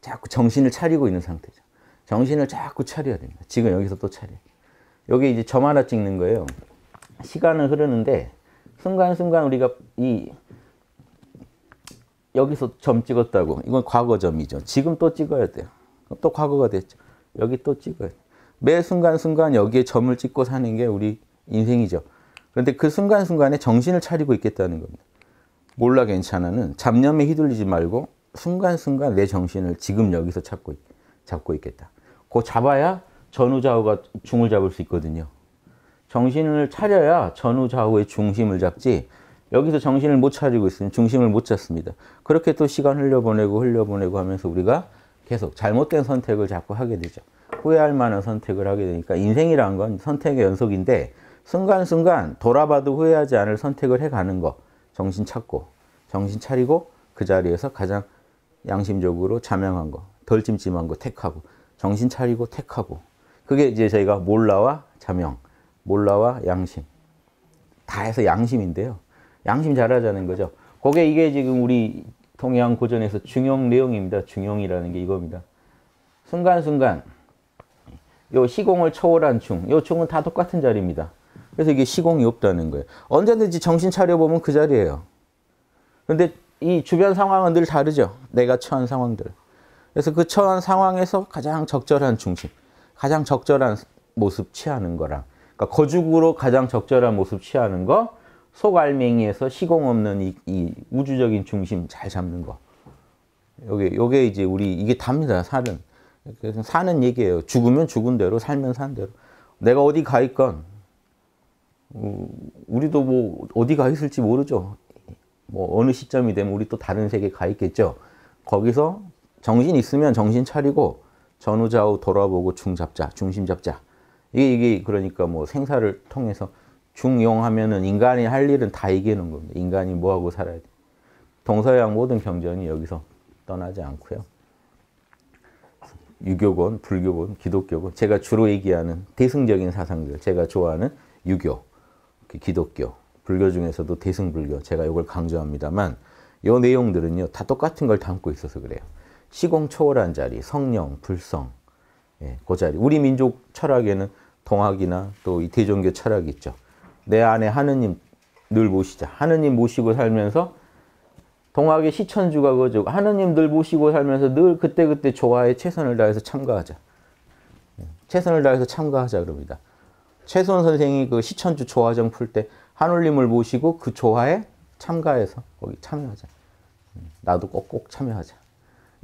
자꾸 정신을 차리고 있는 상태죠. 정신을 자꾸 차려야 됩니다. 지금 여기서 또 차려. 여기 이제 점 하나 찍는 거예요. 시간은 흐르는데 순간순간 우리가 이 여기서 점 찍었다고 이건 과거점이죠. 지금 또 찍어야 돼요. 또 과거가 됐죠. 여기 또 찍어야 돼요. 매 순간순간 여기에 점을 찍고 사는 게 우리 인생이죠. 그런데 그 순간순간에 정신을 차리고 있겠다는 겁니다. 몰라 괜찮아는 잡념에 휘둘리지 말고 순간순간 내 정신을 지금 여기서 찾고 잡고 있겠다. 그 잡아야 전후좌우가 중을 잡을 수 있거든요. 정신을 차려야 전후좌우의 중심을 잡지 여기서 정신을 못 차리고 있으면 중심을 못 잡습니다. 그렇게 또 시간 흘려보내고 흘려보내고 하면서 우리가 계속 잘못된 선택을 자꾸 하게 되죠. 후회할 만한 선택을 하게 되니까 인생이란 건 선택의 연속인데 순간순간 돌아봐도 후회하지 않을 선택을 해가는 거 정신 찾고 정신 차리고 그 자리에서 가장 양심적으로 자명한 거, 덜 찜찜한 거 택하고, 정신 차리고 택하고. 그게 이제 저희가 몰라와 자명, 몰라와 양심. 다 해서 양심인데요. 양심 잘하자는 거죠. 그게 이게 지금 우리 동양 고전에서 중용 내용입니다. 중용이라는 게 이겁니다. 순간순간 요 시공을 초월한 중, 요 충은 다 똑같은 자리입니다. 그래서 이게 시공이 없다는 거예요. 언제든지 정신 차려보면 그 자리예요. 근데 이 주변 상황은 늘 다르죠. 내가 처한 상황들. 그래서 그 처한 상황에서 가장 적절한 중심, 가장 적절한 모습 취하는 거랑 그러니까 거죽으로 가장 적절한 모습 취하는 거, 속알맹이에서 시공 없는 이, 이 우주적인 중심 잘 잡는 거. 요게, 요게 이제 우리, 이게 답니다, 사는. 그래서 사는 얘기예요. 죽으면 죽은 대로, 살면 산 대로. 내가 어디 가 있건, 우리도 뭐, 어디 가 있을지 모르죠. 뭐 어느 시점이 되면 우리 또 다른 세계에 가 있겠죠. 거기서 정신 있으면 정신 차리고 전후좌우 돌아보고 중 잡자, 중심 잡자. 이게, 이게 그러니까 뭐 생사를 통해서 중용하면은 인간이 할 일은 다 이기는 겁니다. 인간이 뭐하고 살아야 돼. 동서양 모든 경전이 여기서 떠나지 않고요. 유교건, 불교건, 기독교건 제가 주로 얘기하는 대승적인 사상들, 제가 좋아하는 유교, 기독교, 불교 중에서도 대승불교 제가 이걸 강조합니다만 이 내용들은요 다 똑같은 걸 담고 있어서 그래요. 시공 초월한 자리, 성령, 불성, 예, 그 자리. 우리 민족 철학에는 동학이나 또 이 대종교 철학이 있죠. 내 안에 하느님 늘 모시자. 하느님 모시고 살면서 동학의 시천주가 그죠. 하느님 늘 모시고 살면서 늘 그때그때 조화에 최선을 다해서 참가하자. 예, 최선을 다해서 참가하자 그럽니다. 최선 선생이 그 시천주 조화정 풀때 하올님을 모시고 그 조화에 참가해서 거기 참여하자. 나도 꼭꼭 참여하자.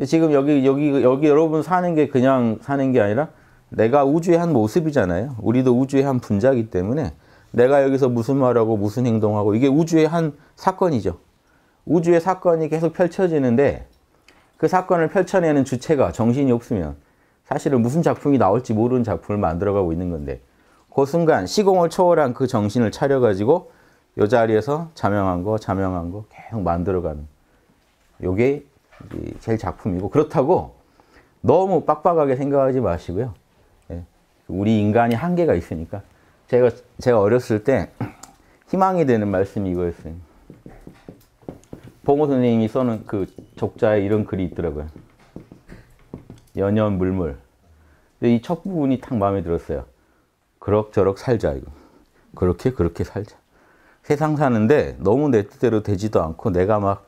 지금 여기 여기 여기 여러분 사는 게 그냥 사는 게 아니라 내가 우주의 한 모습이잖아요. 우리도 우주의 한 분자이기 때문에 내가 여기서 무슨 말하고 무슨 행동하고 이게 우주의 한 사건이죠. 우주의 사건이 계속 펼쳐지는데 그 사건을 펼쳐내는 주체가 정신이 없으면 사실은 무슨 작품이 나올지 모르는 작품을 만들어가고 있는 건데 그 순간 시공을 초월한 그 정신을 차려가지고 이 자리에서 자명한 거, 자명한 거 계속 만들어가는. 요게 제일 작품이고 그렇다고 너무 빡빡하게 생각하지 마시고요. 예. 우리 인간이 한계가 있으니까 제가 제가 어렸을 때 희망이 되는 말씀이 이거였어요. 봉호 선생님이 써는 그 적자에 이런 글이 있더라고요. 연연 물물. 이 첫 부분이 딱 마음에 들었어요. 그럭저럭 살자 이거. 그렇게 그렇게 살자. 세상 사는데 너무 내 뜻대로 되지도 않고 내가 막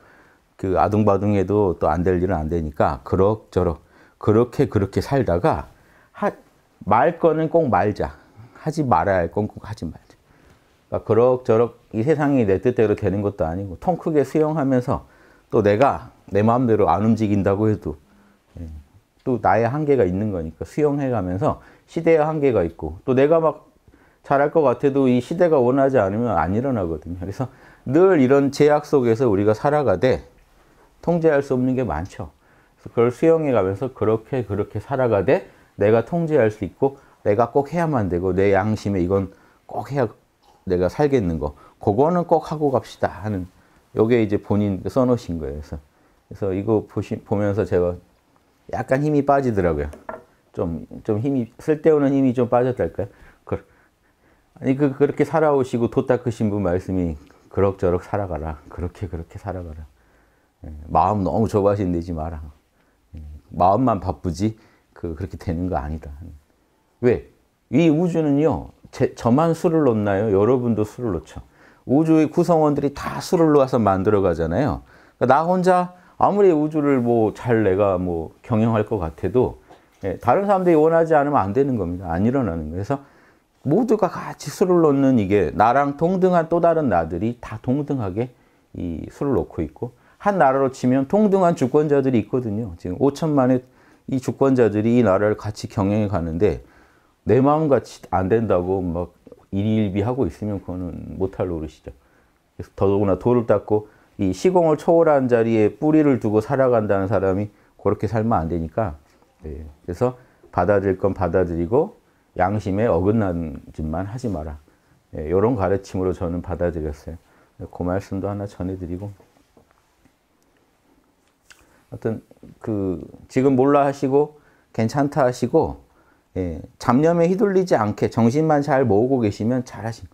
그 아둥바둥해도 또 안 될 일은 안 되니까 그럭저럭 그렇게 그렇게 살다가 하, 말 거는 꼭 말자. 하지 말아야 할 건 꼭 하지 말자. 그러니까 그럭저럭 이 세상이 내 뜻대로 되는 것도 아니고 통 크게 수용하면서 또 내가 내 마음대로 안 움직인다고 해도 예, 또 나의 한계가 있는 거니까 수용해 가면서 시대의 한계가 있고 또 내가 막 잘할 것 같아도 이 시대가 원하지 않으면 안 일어나거든요. 그래서 늘 이런 제약 속에서 우리가 살아가되 통제할 수 없는 게 많죠. 그래서 그걸 수용해 가면서 그렇게 그렇게 살아가되 내가 통제할 수 있고 내가 꼭 해야만 되고 내 양심에 이건 꼭 해야 내가 살겠는 거 그거는 꼭 하고 갑시다 하는 요게 이제 본인 그 써놓으신 거예요. 그래서, 그래서 이거 보시, 보면서 제가 약간 힘이 빠지더라고요. 좀, 좀 힘이, 쓸데없는 힘이 좀 빠졌달까요? 아니, 그, 그렇게 살아오시고 도 닦으신 분 말씀이 그럭저럭 살아가라. 그렇게, 그렇게 살아가라. 예, 마음 너무 좁아진되지 마라. 예, 마음만 바쁘지, 그, 그렇게 되는 거 아니다. 왜? 이 우주는요, 제, 저만 술을 놓나요? 여러분도 술을 놓죠. 우주의 구성원들이 다 술을 놓아서 만들어 가잖아요. 그러니까 나 혼자 아무리 우주를 뭐 잘 내가 뭐 경영할 것 같아도 예, 다른 사람들이 원하지 않으면 안 되는 겁니다. 안 일어나는 거예요. 그래서 모두가 같이 술을 놓는 이게 나랑 동등한 또 다른 나들이 다 동등하게 이 술을 놓고 있고 한 나라로 치면 동등한 주권자들이 있거든요. 지금 5천만의 이 주권자들이 이 나라를 같이 경영해 가는데 내 마음같이 안 된다고 막 일일비하고 있으면 그거는 못할 노릇이죠. 그래서 더더구나 돌을 닦고 이 시공을 초월한 자리에 뿌리를 두고 살아간다는 사람이 그렇게 살면 안 되니까 예. 그래서 받아들일 건 받아들이고 양심에 어긋난 짓만 하지 마라. 예, 이런 가르침으로 저는 받아들였어요. 그 말씀도 하나 전해드리고. 하여튼 그 지금 몰라 하시고 괜찮다 하시고 예, 잡념에 휘둘리지 않게 정신만 잘 모으고 계시면 잘하신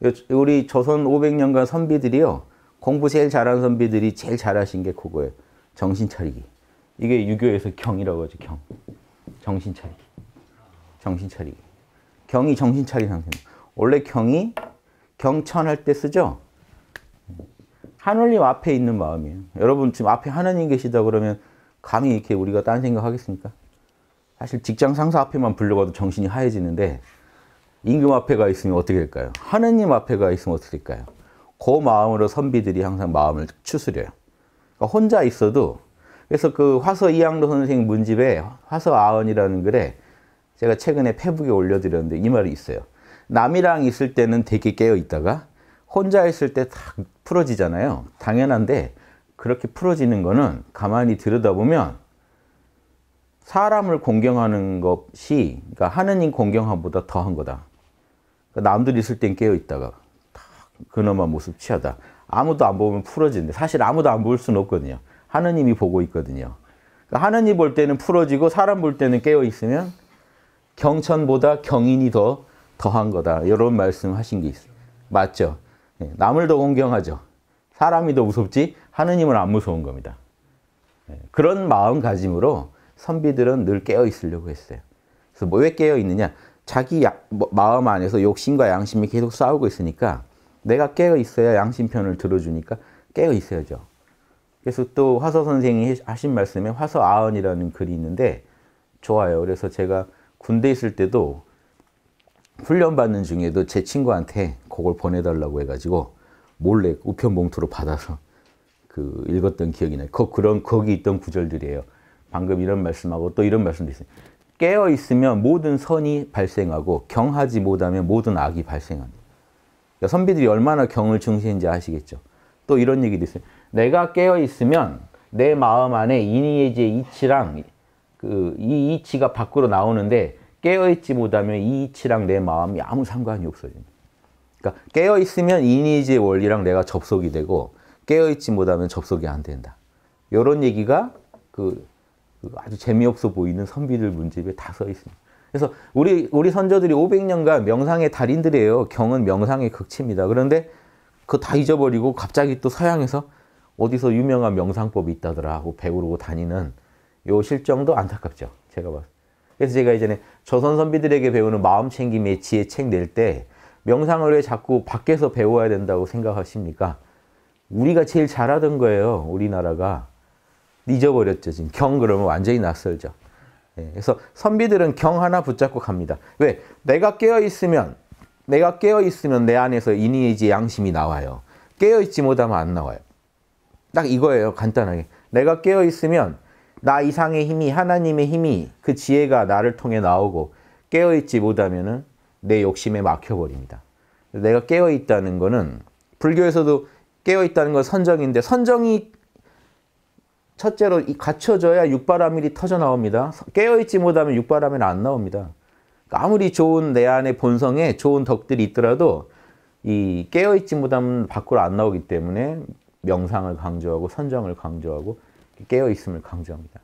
거예요. 우리 조선 500년간 선비들이요. 공부 제일 잘한 선비들이 제일 잘하신 게 그거예요. 정신 차리기. 이게 유교에서 경이라고 하죠. 경. 정신 차리기. 정신 차리기. 경이 정신 차린 상태. 원래 경이 경천할 때 쓰죠. 하늘님 앞에 있는 마음이에요. 여러분 지금 앞에 하나님 계시다 그러면 감히 이렇게 우리가 딴 생각하겠습니까? 사실 직장 상사 앞에만 불려가도 정신이 하얘지는데 임금 앞에 가 있으면 어떻게 될까요? 하느님 앞에 가 있으면 어떻게 될까요? 그 마음으로 선비들이 항상 마음을 추스려요. 그러니까 혼자 있어도 그래서 그 화서 이양로 선생 문집에 화서 아언이라는 글에 제가 최근에 페북에 올려드렸는데 이 말이 있어요. 남이랑 있을 때는 되게 깨어 있다가 혼자 있을 때 탁 풀어지잖아요. 당연한데 그렇게 풀어지는 거는 가만히 들여다보면 사람을 공경하는 것이 그러니까 하느님 공경함보다 더한 거다. 그러니까 남들 있을 땐 깨어 있다가 탁 그놈아 모습 취하다. 아무도 안 보면 풀어지는데 사실 아무도 안 볼 수는 없거든요. 하느님이 보고 있거든요. 그러니까 하느님 볼 때는 풀어지고 사람 볼 때는 깨어 있으면 경천보다 경인이 더 더한 거다. 이런 말씀하신 게 있어요. 맞죠? 예, 남을 더 공경하죠. 사람이 더 무섭지 하느님은 안 무서운 겁니다. 예, 그런 마음가짐으로 선비들은 늘 깨어 있으려고 했어요. 그래서 뭐왜 깨어 있느냐? 자기 야, 뭐 마음 안에서 욕심과 양심이 계속 싸우고 있으니까 내가 깨어 있어야 양심 편을 들어주니까 깨어 있어야죠. 그래서 또 화서 선생이 하신 말씀에 화서 아흔이라는 글이 있는데 좋아요. 그래서 제가 군대 있을 때도 훈련 받는 중에도 제 친구한테 그걸 보내달라고 해가지고 몰래 우편 봉투로 받아서 그 읽었던 기억이 나요. 그 그런 거기 있던 구절들이에요. 방금 이런 말씀하고 또 이런 말씀도 있어요. 깨어 있으면 모든 선이 발생하고 경하지 못하면 모든 악이 발생한다. 그러니까 선비들이 얼마나 경을 중시했는지 아시겠죠. 또 이런 얘기도 있어요. 내가 깨어 있으면 내 마음 안에 이니에지의 이치랑 그 이 이치가 밖으로 나오는데 깨어 있지 못하면 이 이치랑 내 마음이 아무 상관이 없어집니다. 그러니까 깨어 있으면 이니에지의 원리랑 내가 접속이 되고 깨어 있지 못하면 접속이 안 된다. 이런 얘기가 그, 그 아주 재미없어 보이는 선비들 문집에 다 써 있습니다. 그래서 우리 우리 선조들이 500년간 명상의 달인들이에요. 경은 명상의 극치입니다. 그런데 그 다 잊어버리고 갑자기 또 서양에서 어디서 유명한 명상법이 있다더라 하고 배우르고 다니는 요 실정도 안타깝죠. 제가 봤 그래서 제가 예전에 조선 선비들에게 배우는 마음 챙김의 지혜 책 낼 때 명상을 왜 자꾸 밖에서 배워야 된다고 생각하십니까? 우리가 제일 잘하던 거예요. 우리나라가. 잊어버렸죠. 지금 경 그러면 완전히 낯설죠. 예, 그래서 선비들은 경 하나 붙잡고 갑니다. 왜? 내가 깨어 있으면 내가 깨어 있으면 내 안에서 인의의지 양심이 나와요. 깨어 있지 못하면 안 나와요. 딱 이거예요. 간단하게. 내가 깨어 있으면 나 이상의 힘이 하나님의 힘이 그 지혜가 나를 통해 나오고 깨어 있지 못하면은 내 욕심에 막혀 버립니다. 내가 깨어 있다는 거는 불교에서도 깨어 있다는 건 선정인데 선정이 첫째로 갖춰져야 육바라밀이 터져 나옵니다. 깨어 있지 못하면 육바라밀 안 나옵니다. 아무리 좋은 내 안에 본성에 좋은 덕들이 있더라도 이 깨어 있지 못하면 밖으로 안 나오기 때문에 명상을 강조하고 선정을 강조하고 깨어 있음을 강조합니다.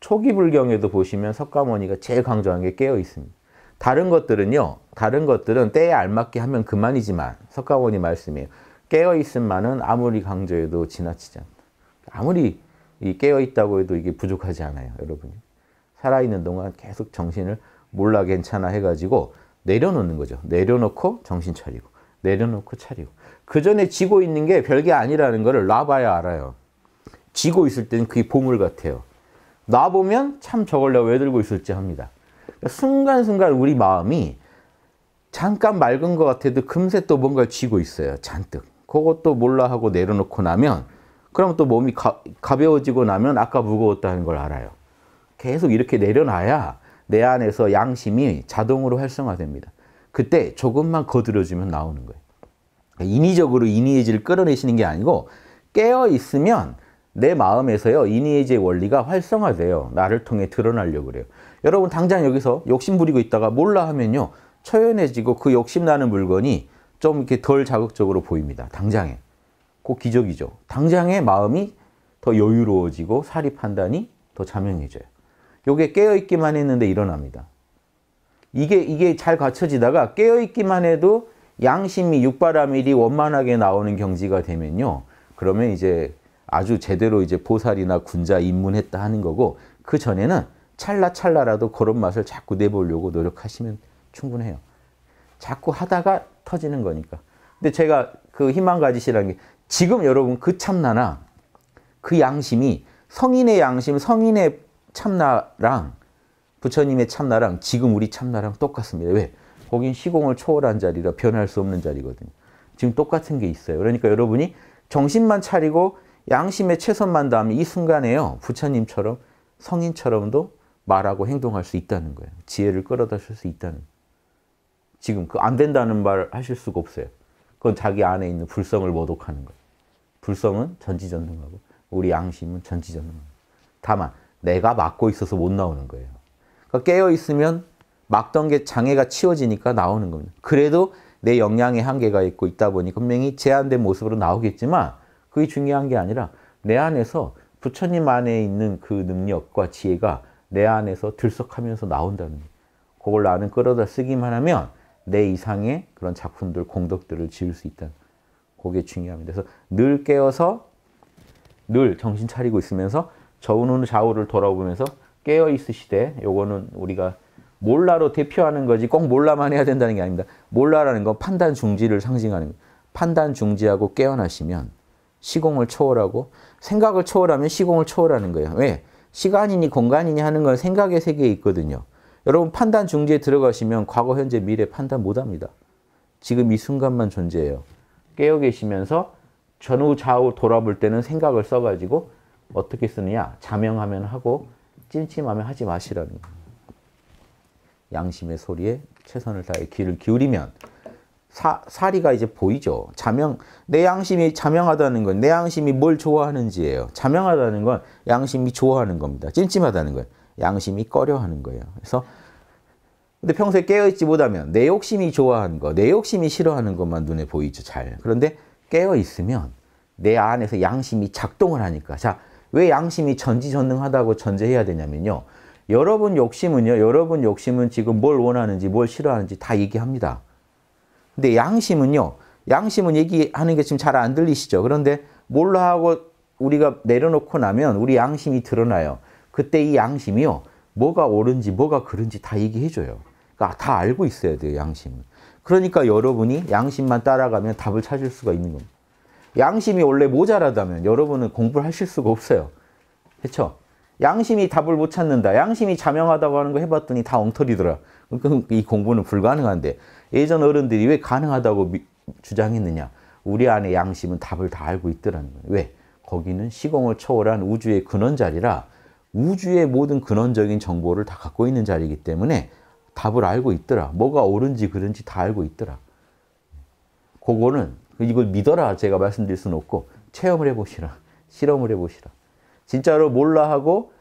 초기 불경에도 보시면 석가모니가 제일 강조한 게 깨어 있습니다. 다른 것들은요. 다른 것들은 때에 알맞게 하면 그만이지만 석가모니 말씀이에요. 깨어 있음만은 아무리 강조해도 지나치지 않다. 아무리 깨어 있다고 해도 이게 부족하지 않아요, 여러분이. 살아있는 동안 계속 정신을 몰라 괜찮아 해가지고 내려놓는 거죠. 내려놓고 정신 차리고. 내려놓고 차리고 그 전에 지고 있는 게 별게 아니라는 것을 놔봐야 알아요. 지고 있을 때는 그게 보물 같아요. 놔보면 참 저걸 내가 왜 들고 있을지 합니다. 그러니까 순간순간 우리 마음이 잠깐 맑은 것 같아도 금세 또 뭔가를 쥐고 있어요. 잔뜩. 그것도 몰라 하고 내려놓고 나면 그럼 또 몸이 가, 가벼워지고 나면 아까 무거웠다는 걸 알아요. 계속 이렇게 내려놔야 내 안에서 양심이 자동으로 활성화됩니다. 그때 조금만 거들어주면 나오는 거예요. 그러니까 인위적으로 이니에지를 끌어내시는 게 아니고 깨어 있으면 내 마음에서요 이니에지의 원리가 활성화돼요. 나를 통해 드러나려고 그래요. 여러분 당장 여기서 욕심 부리고 있다가 몰라 하면요 처연해지고 그 욕심 나는 물건이 좀 이렇게 덜 자극적으로 보입니다. 당장에 꼭 기적이죠. 당장에 마음이 더 여유로워지고 사리 판단이 더 자명해져요. 요게 깨어있기만 했는데 일어납니다. 이게 이게 잘 갖춰지다가 깨어있기만 해도 양심이 육바라밀이 원만하게 나오는 경지가 되면요. 그러면 이제 아주 제대로 이제 보살이나 군자 입문했다 하는 거고 그 전에는 찰나찰나라도 그런 맛을 자꾸 내보려고 노력하시면 충분해요. 자꾸 하다가 터지는 거니까. 근데 제가 그 희망 가지시라는 게 지금 여러분 그 참나나 그 양심이 성인의 양심, 성인의 참나랑 부처님의 참나랑 지금 우리 참나랑 똑같습니다. 왜? 거긴 시공을 초월한 자리라 변할 수 없는 자리거든요. 지금 똑같은 게 있어요. 그러니까 여러분이 정신만 차리고 양심에 최선만 다하면 이 순간에요. 부처님처럼 성인처럼도 말하고 행동할 수 있다는 거예요. 지혜를 끌어다 쓸 수 있다는 지금 그 안 된다는 말 하실 수가 없어요. 그건 자기 안에 있는 불성을 모독하는 거예요. 불성은 전지전능하고 우리 양심은 전지전능 다만 내가 막고 있어서 못 나오는 거예요. 그러니까 깨어 있으면 막던 게 장애가 치워지니까 나오는 겁니다. 그래도 내 역량의 한계가 있고 있다 보니 분명히 제한된 모습으로 나오겠지만 그게 중요한 게 아니라 내 안에서 부처님 안에 있는 그 능력과 지혜가 내 안에서 들썩하면서 나온다는 그걸 나는 끌어다 쓰기만 하면 내 이상의 그런 작품들, 공덕들을 지을 수 있다는 그게 중요합니다. 그래서 늘 깨어서 늘 정신 차리고 있으면서 저우는 좌우를 돌아보면서 깨어 있으시되 요거는 우리가 몰라로 대표하는 거지 꼭 몰라만 해야 된다는 게 아닙니다. 몰라라는 건 판단 중지를 상징하는 거예요. 판단 중지하고 깨어나시면 시공을 초월하고 생각을 초월하면 시공을 초월하는 거예요. 왜? 시간이니 공간이니 하는 건 생각의 세계에 있거든요. 여러분 판단 중지에 들어가시면 과거, 현재, 미래 판단 못합니다. 지금 이 순간만 존재해요. 깨어 계시면서 전후 좌우 돌아볼 때는 생각을 써가지고 어떻게 쓰느냐 자명하면 하고 찜찜하면 하지 마시라는 거예요. 양심의 소리에 최선을 다해 귀를 기울이면 사, 사리가 이제 보이죠. 자명, 내 양심이 자명하다는 건 내 양심이 뭘 좋아하는지예요. 자명하다는 건 양심이 좋아하는 겁니다. 찜찜하다는 건 양심이 꺼려하는 거예요. 그래서 근데 평소에 깨어있지 못하면 내 욕심이 좋아하는 거, 내 욕심이 싫어하는 것만 눈에 보이죠, 잘. 그런데 깨어있으면 내 안에서 양심이 작동을 하니까 자, 왜 양심이 전지전능하다고 전제해야 되냐면요. 여러분 욕심은요. 여러분 욕심은 지금 뭘 원하는지 뭘 싫어하는지 다 얘기합니다. 근데 양심은요. 양심은 얘기하는 게 지금 잘 안 들리시죠. 그런데 몰라 하고 우리가 내려놓고 나면 우리 양심이 드러나요. 그때 이 양심이요. 뭐가 옳은지 뭐가 그른지 다 얘기해줘요. 그러니까 다 알고 있어야 돼요. 양심은. 그러니까 여러분이 양심만 따라가면 답을 찾을 수가 있는 겁니다. 양심이 원래 모자라다면 여러분은 공부를 하실 수가 없어요. 그렇죠? 양심이 답을 못 찾는다. 양심이 자명하다고 하는 거 해봤더니 다 엉터리더라. 그럼 이 공부는 불가능한데 예전 어른들이 왜 가능하다고 주장했느냐. 우리 안에 양심은 답을 다 알고 있더라는 거예요. 왜? 거기는 시공을 초월한 우주의 근원자리라 우주의 모든 근원적인 정보를 다 갖고 있는 자리이기 때문에 답을 알고 있더라. 뭐가 옳은지 그른지 다 알고 있더라. 그거는 이걸 믿어라 제가 말씀드릴 수는 없고 체험을 해보시라. 실험을 해보시라. 진짜로 몰라 하고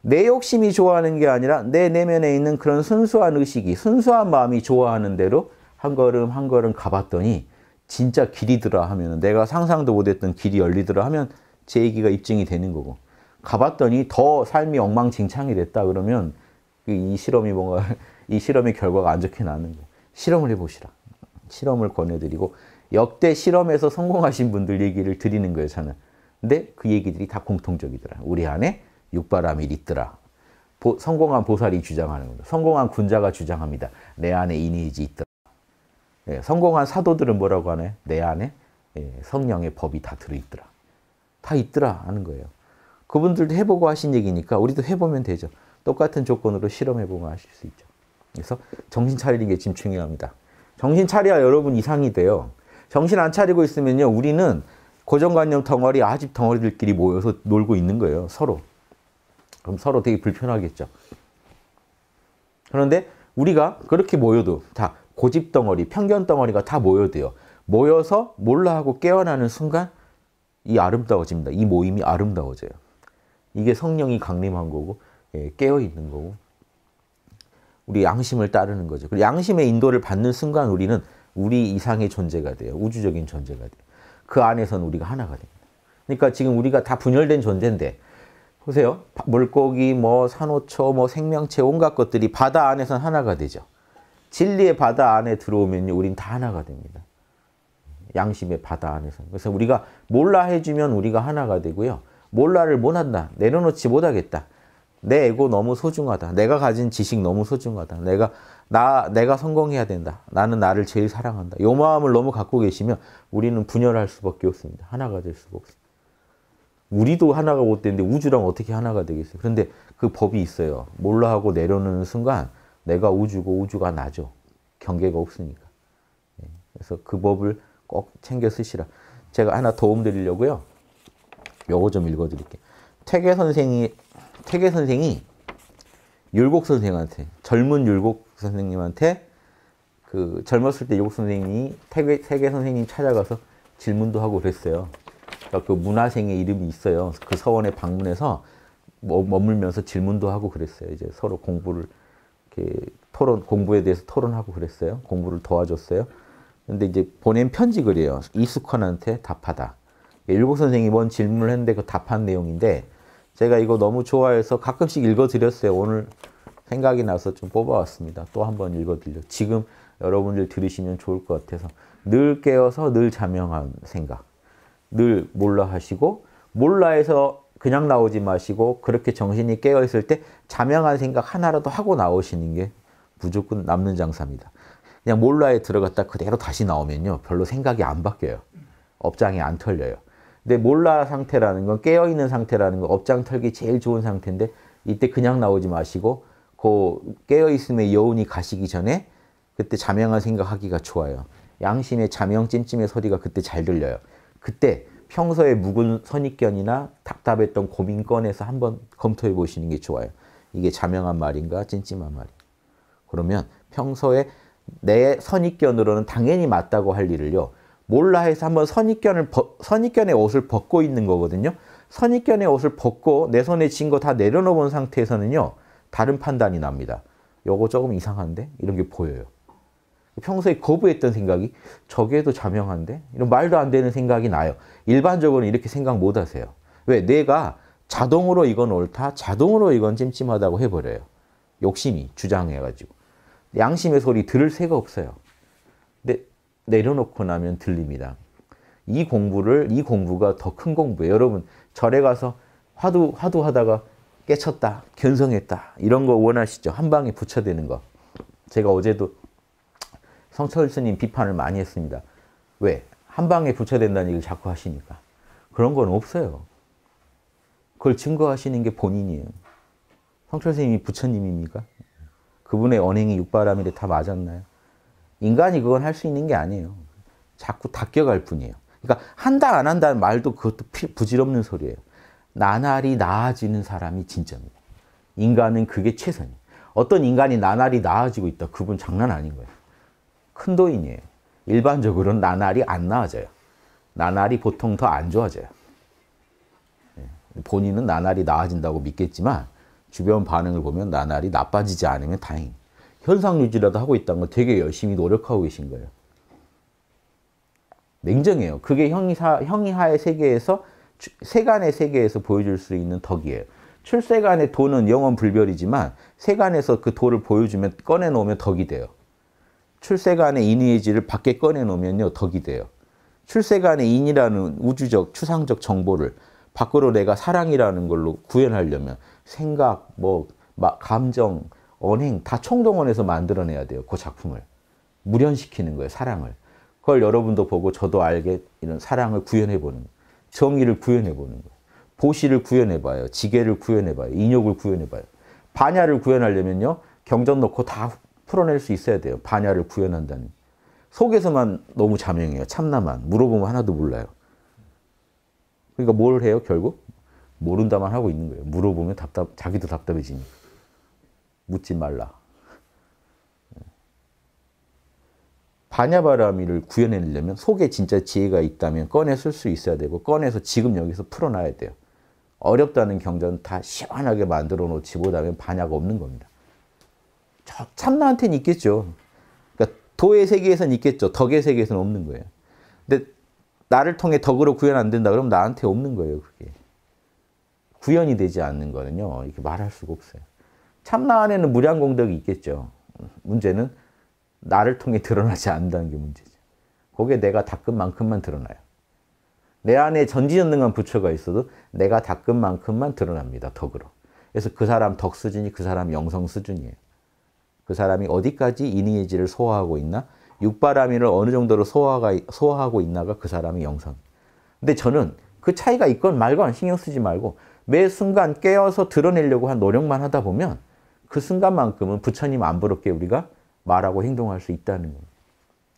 내 욕심이 좋아하는 게 아니라 내 내면에 있는 그런 순수한 의식이 순수한 마음이 좋아하는 대로 한 걸음 한 걸음 가봤더니 진짜 길이더라 하면 내가 상상도 못했던 길이 열리더라 하면 제 얘기가 입증이 되는 거고 가봤더니 더 삶이 엉망진창이 됐다 그러면 그 이 실험이 뭔가 이 실험의 결과가 안 좋게 나는 거 실험을 해보시라 실험을 권해드리고 역대 실험에서 성공하신 분들 얘기를 드리는 거예요, 저는. 근데 그 얘기들이 다 공통적이더라. 우리 안에 육바람이 있더라. 보, 성공한 보살이 주장하는 겁니다 성공한 군자가 주장합니다. 내 안에 이니지 있더라. 예, 성공한 사도들은 뭐라고 하네? 내 안에 예, 성령의 법이 다 들어있더라. 다 있더라 하는 거예요. 그분들도 해보고 하신 얘기니까 우리도 해보면 되죠. 똑같은 조건으로 실험해보고 하실 수 있죠. 그래서 정신 차리는 게 지금 중요합니다. 정신 차려야 여러분 이상이 돼요. 정신 안 차리고 있으면요. 우리는 고정관념 덩어리, 아집 덩어리들끼리 모여서 놀고 있는 거예요. 서로. 그럼 서로 되게 불편하겠죠. 그런데 우리가 그렇게 모여도 다 고집 덩어리, 편견 덩어리가 다 모여도요. 모여서 몰라 하고 깨어나는 순간 이 아름다워집니다. 이 모임이 아름다워져요. 이게 성령이 강림한 거고 예, 깨어 있는 거고 우리 양심을 따르는 거죠. 그리고 양심의 인도를 받는 순간 우리는 우리 이상의 존재가 돼요. 우주적인 존재가 돼요. 그 안에서는 우리가 하나가 됩니다. 그러니까 지금 우리가 다 분열된 존재인데 보세요. 물고기, 뭐 산호초, 뭐 생명체 온갖 것들이 바다 안에서는 하나가 되죠. 진리의 바다 안에 들어오면요. 우린 다 하나가 됩니다. 양심의 바다 안에서. 그래서 우리가 몰라 해주면 우리가 하나가 되고요. 몰라를 못한다. 내려놓지 못하겠다. 내 에고 너무 소중하다. 내가 가진 지식 너무 소중하다. 내가 나 내가 성공해야 된다. 나는 나를 제일 사랑한다. 이 마음을 너무 갖고 계시면 우리는 분열할 수밖에 없습니다. 하나가 될 수가 없습니다. 우리도 하나가 못 되는데 우주랑 어떻게 하나가 되겠어요? 그런데 그 법이 있어요. 몰라 하고 내려놓는 순간 내가 우주고 우주가 나죠. 경계가 없으니까. 예, 그래서 그 법을 꼭 챙겨 쓰시라. 제가 하나 도움 드리려고요. 요거 좀 읽어 드릴게요. 퇴계 선생이 퇴계 선생이 율곡 선생한테 젊은 율곡 선생님한테 그 젊었을 때 율곡 선생님이 태계, 세계 선생님 찾아가서 질문도 하고 그랬어요. 그러니까 그 문화생의 이름이 있어요. 그 서원에 방문해서 머물면서 질문도 하고 그랬어요. 이제 서로 공부를 이렇게 토론 공부에 대해서 토론하고 그랬어요. 공부를 도와줬어요. 근데 이제 보낸 편지글이에요. 이숙컨한테 답하다. 예, 율곡 선생이 님뭔 질문을 했는데 그 답한 내용인데 제가 이거 너무 좋아해서 가끔씩 읽어드렸어요. 오늘 생각이 나서 좀 뽑아왔습니다. 또 한 번 읽어드려. 지금 여러분들 들으시면 좋을 것 같아서 늘 깨어서 늘 자명한 생각. 늘 몰라 하시고 몰라해서 그냥 나오지 마시고 그렇게 정신이 깨어 있을 때 자명한 생각 하나라도 하고 나오시는 게 무조건 남는 장사입니다. 그냥 몰라에 들어갔다 그대로 다시 나오면요. 별로 생각이 안 바뀌어요. 업장이 안 털려요. 근데 몰라 상태라는 건 깨어있는 상태라는 건 업장 털기 제일 좋은 상태인데 이때 그냥 나오지 마시고 그 깨어있음의 여운이 가시기 전에 그때 자명한 생각하기가 좋아요. 양심의 자명 찜찜의 소리가 그때 잘 들려요. 그때 평소에 묵은 선입견이나 답답했던 고민 권에서 한번 검토해 보시는 게 좋아요. 이게 자명한 말인가 찜찜한 말이 그러면 평소에 내 선입견으로는 당연히 맞다고 할 일을요. 몰라 해서 한번 선입견을 선입견의 옷을 벗고 있는 거거든요. 선입견의 옷을 벗고 내 손에 진 거 다 내려놓은 상태에서는요. 다른 판단이 납니다. 요거 조금 이상한데? 이런 게 보여요. 평소에 거부했던 생각이 저게도 자명한데? 이런 말도 안 되는 생각이 나요. 일반적으로는 이렇게 생각 못 하세요. 왜? 내가 자동으로 이건 옳다, 자동으로 이건 찜찜하다고 해버려요. 욕심이 주장해가지고. 양심의 소리 들을 새가 없어요. 내려놓고 나면 들립니다. 이 공부를 이 공부가 더 큰 공부예요. 여러분 절에 가서 화두 화두 하다가 깨쳤다, 견성했다 이런 거 원하시죠? 한 방에 부처되는 거. 제가 어제도 성철 스님 비판을 많이 했습니다. 왜? 한 방에 부처된다는 얘기를 자꾸 하시니까. 그런 건 없어요. 그걸 증거하시는 게 본인이에요. 성철 스님이 부처님입니까? 그분의 언행이 육바람일에 다 맞았나요? 인간이 그건 할 수 있는 게 아니에요. 자꾸 닦여갈 뿐이에요. 그러니까 한다 안 한다는 말도 그것도 부질없는 소리예요. 나날이 나아지는 사람이 진짜입니다. 인간은 그게 최선이에요. 어떤 인간이 나날이 나아지고 있다. 그분 장난 아닌 거예요. 큰 도인이에요. 일반적으로는 나날이 안 나아져요. 나날이 보통 더 안 좋아져요. 예. 본인은 나날이 나아진다고 믿겠지만 주변 반응을 보면 나날이 나빠지지 않으면 다행입니다. 현상 유지라도 하고 있다는 건 되게 열심히 노력하고 계신 거예요. 냉정해요. 그게 형이사, 형이하의 세계에서 세간의 세계에서 보여줄 수 있는 덕이에요. 출세간의 도는 영원 불별이지만 세간에서 그 도를 보여주면 꺼내놓으면 덕이 돼요. 출세간의 인의의지를 밖에 꺼내놓으면요 덕이 돼요. 출세간의 인이라는 우주적 추상적 정보를 밖으로 내가 사랑이라는 걸로 구현하려면 생각, 뭐 감정, 언행 다 총동원해서 만들어내야 돼요. 그 작품을. 무련시키는 거예요. 사랑을. 그걸 여러분도 보고 저도 알게 이런 사랑을 구현해보는 거예요. 정의를 구현해보는 거예요. 보시를 구현해봐요. 지게를 구현해봐요. 인욕을 구현해봐요. 반야를 구현하려면요. 경전 넣고 다 풀어낼 수 있어야 돼요. 반야를 구현한다는. 속에서만 너무 자명해요. 참나만. 물어보면 하나도 몰라요. 그러니까 뭘 해요, 결국? 모른다만 하고 있는 거예요. 물어보면 답답, 자기도 답답해지니까. 묻지 말라. 바냐바라미를 구현해내려면 속에 진짜 지혜가 있다면 꺼내 쓸 수 있어야 되고 꺼내서 지금 여기서 풀어놔야 돼요. 어렵다는 경전 다 시원하게 만들어 놓지 못하면 반야가 없는 겁니다. 참나한테는 있겠죠. 그러니까 도의 세계에서는 있겠죠. 덕의 세계에서는 없는 거예요. 근데 나를 통해 덕으로 구현 안 된다 그러면 나한테 없는 거예요. 그게 구현이 되지 않는 거는요. 이렇게 말할 수가 없어요. 참나 안에는 무량공덕이 있겠죠. 문제는 나를 통해 드러나지 않는다는 게 문제죠. 거기 내가 닦은 만큼만 드러나요. 내 안에 전지전능한 부처가 있어도 내가 닦은 만큼만 드러납니다. 덕으로. 그래서 그 사람 덕 수준이 그 사람 영성 수준이에요. 그 사람이 어디까지 이니의지를 소화하고 있나? 육바라미를 어느 정도로 소화가, 소화하고 있나가 그 사람의 영성. 근데 저는 그 차이가 있건 말건 신경 쓰지 말고 매 순간 깨어서 드러내려고 한 노력만 하다 보면 그 순간만큼은 부처님 안 부럽게 우리가 말하고 행동할 수 있다는 거예요.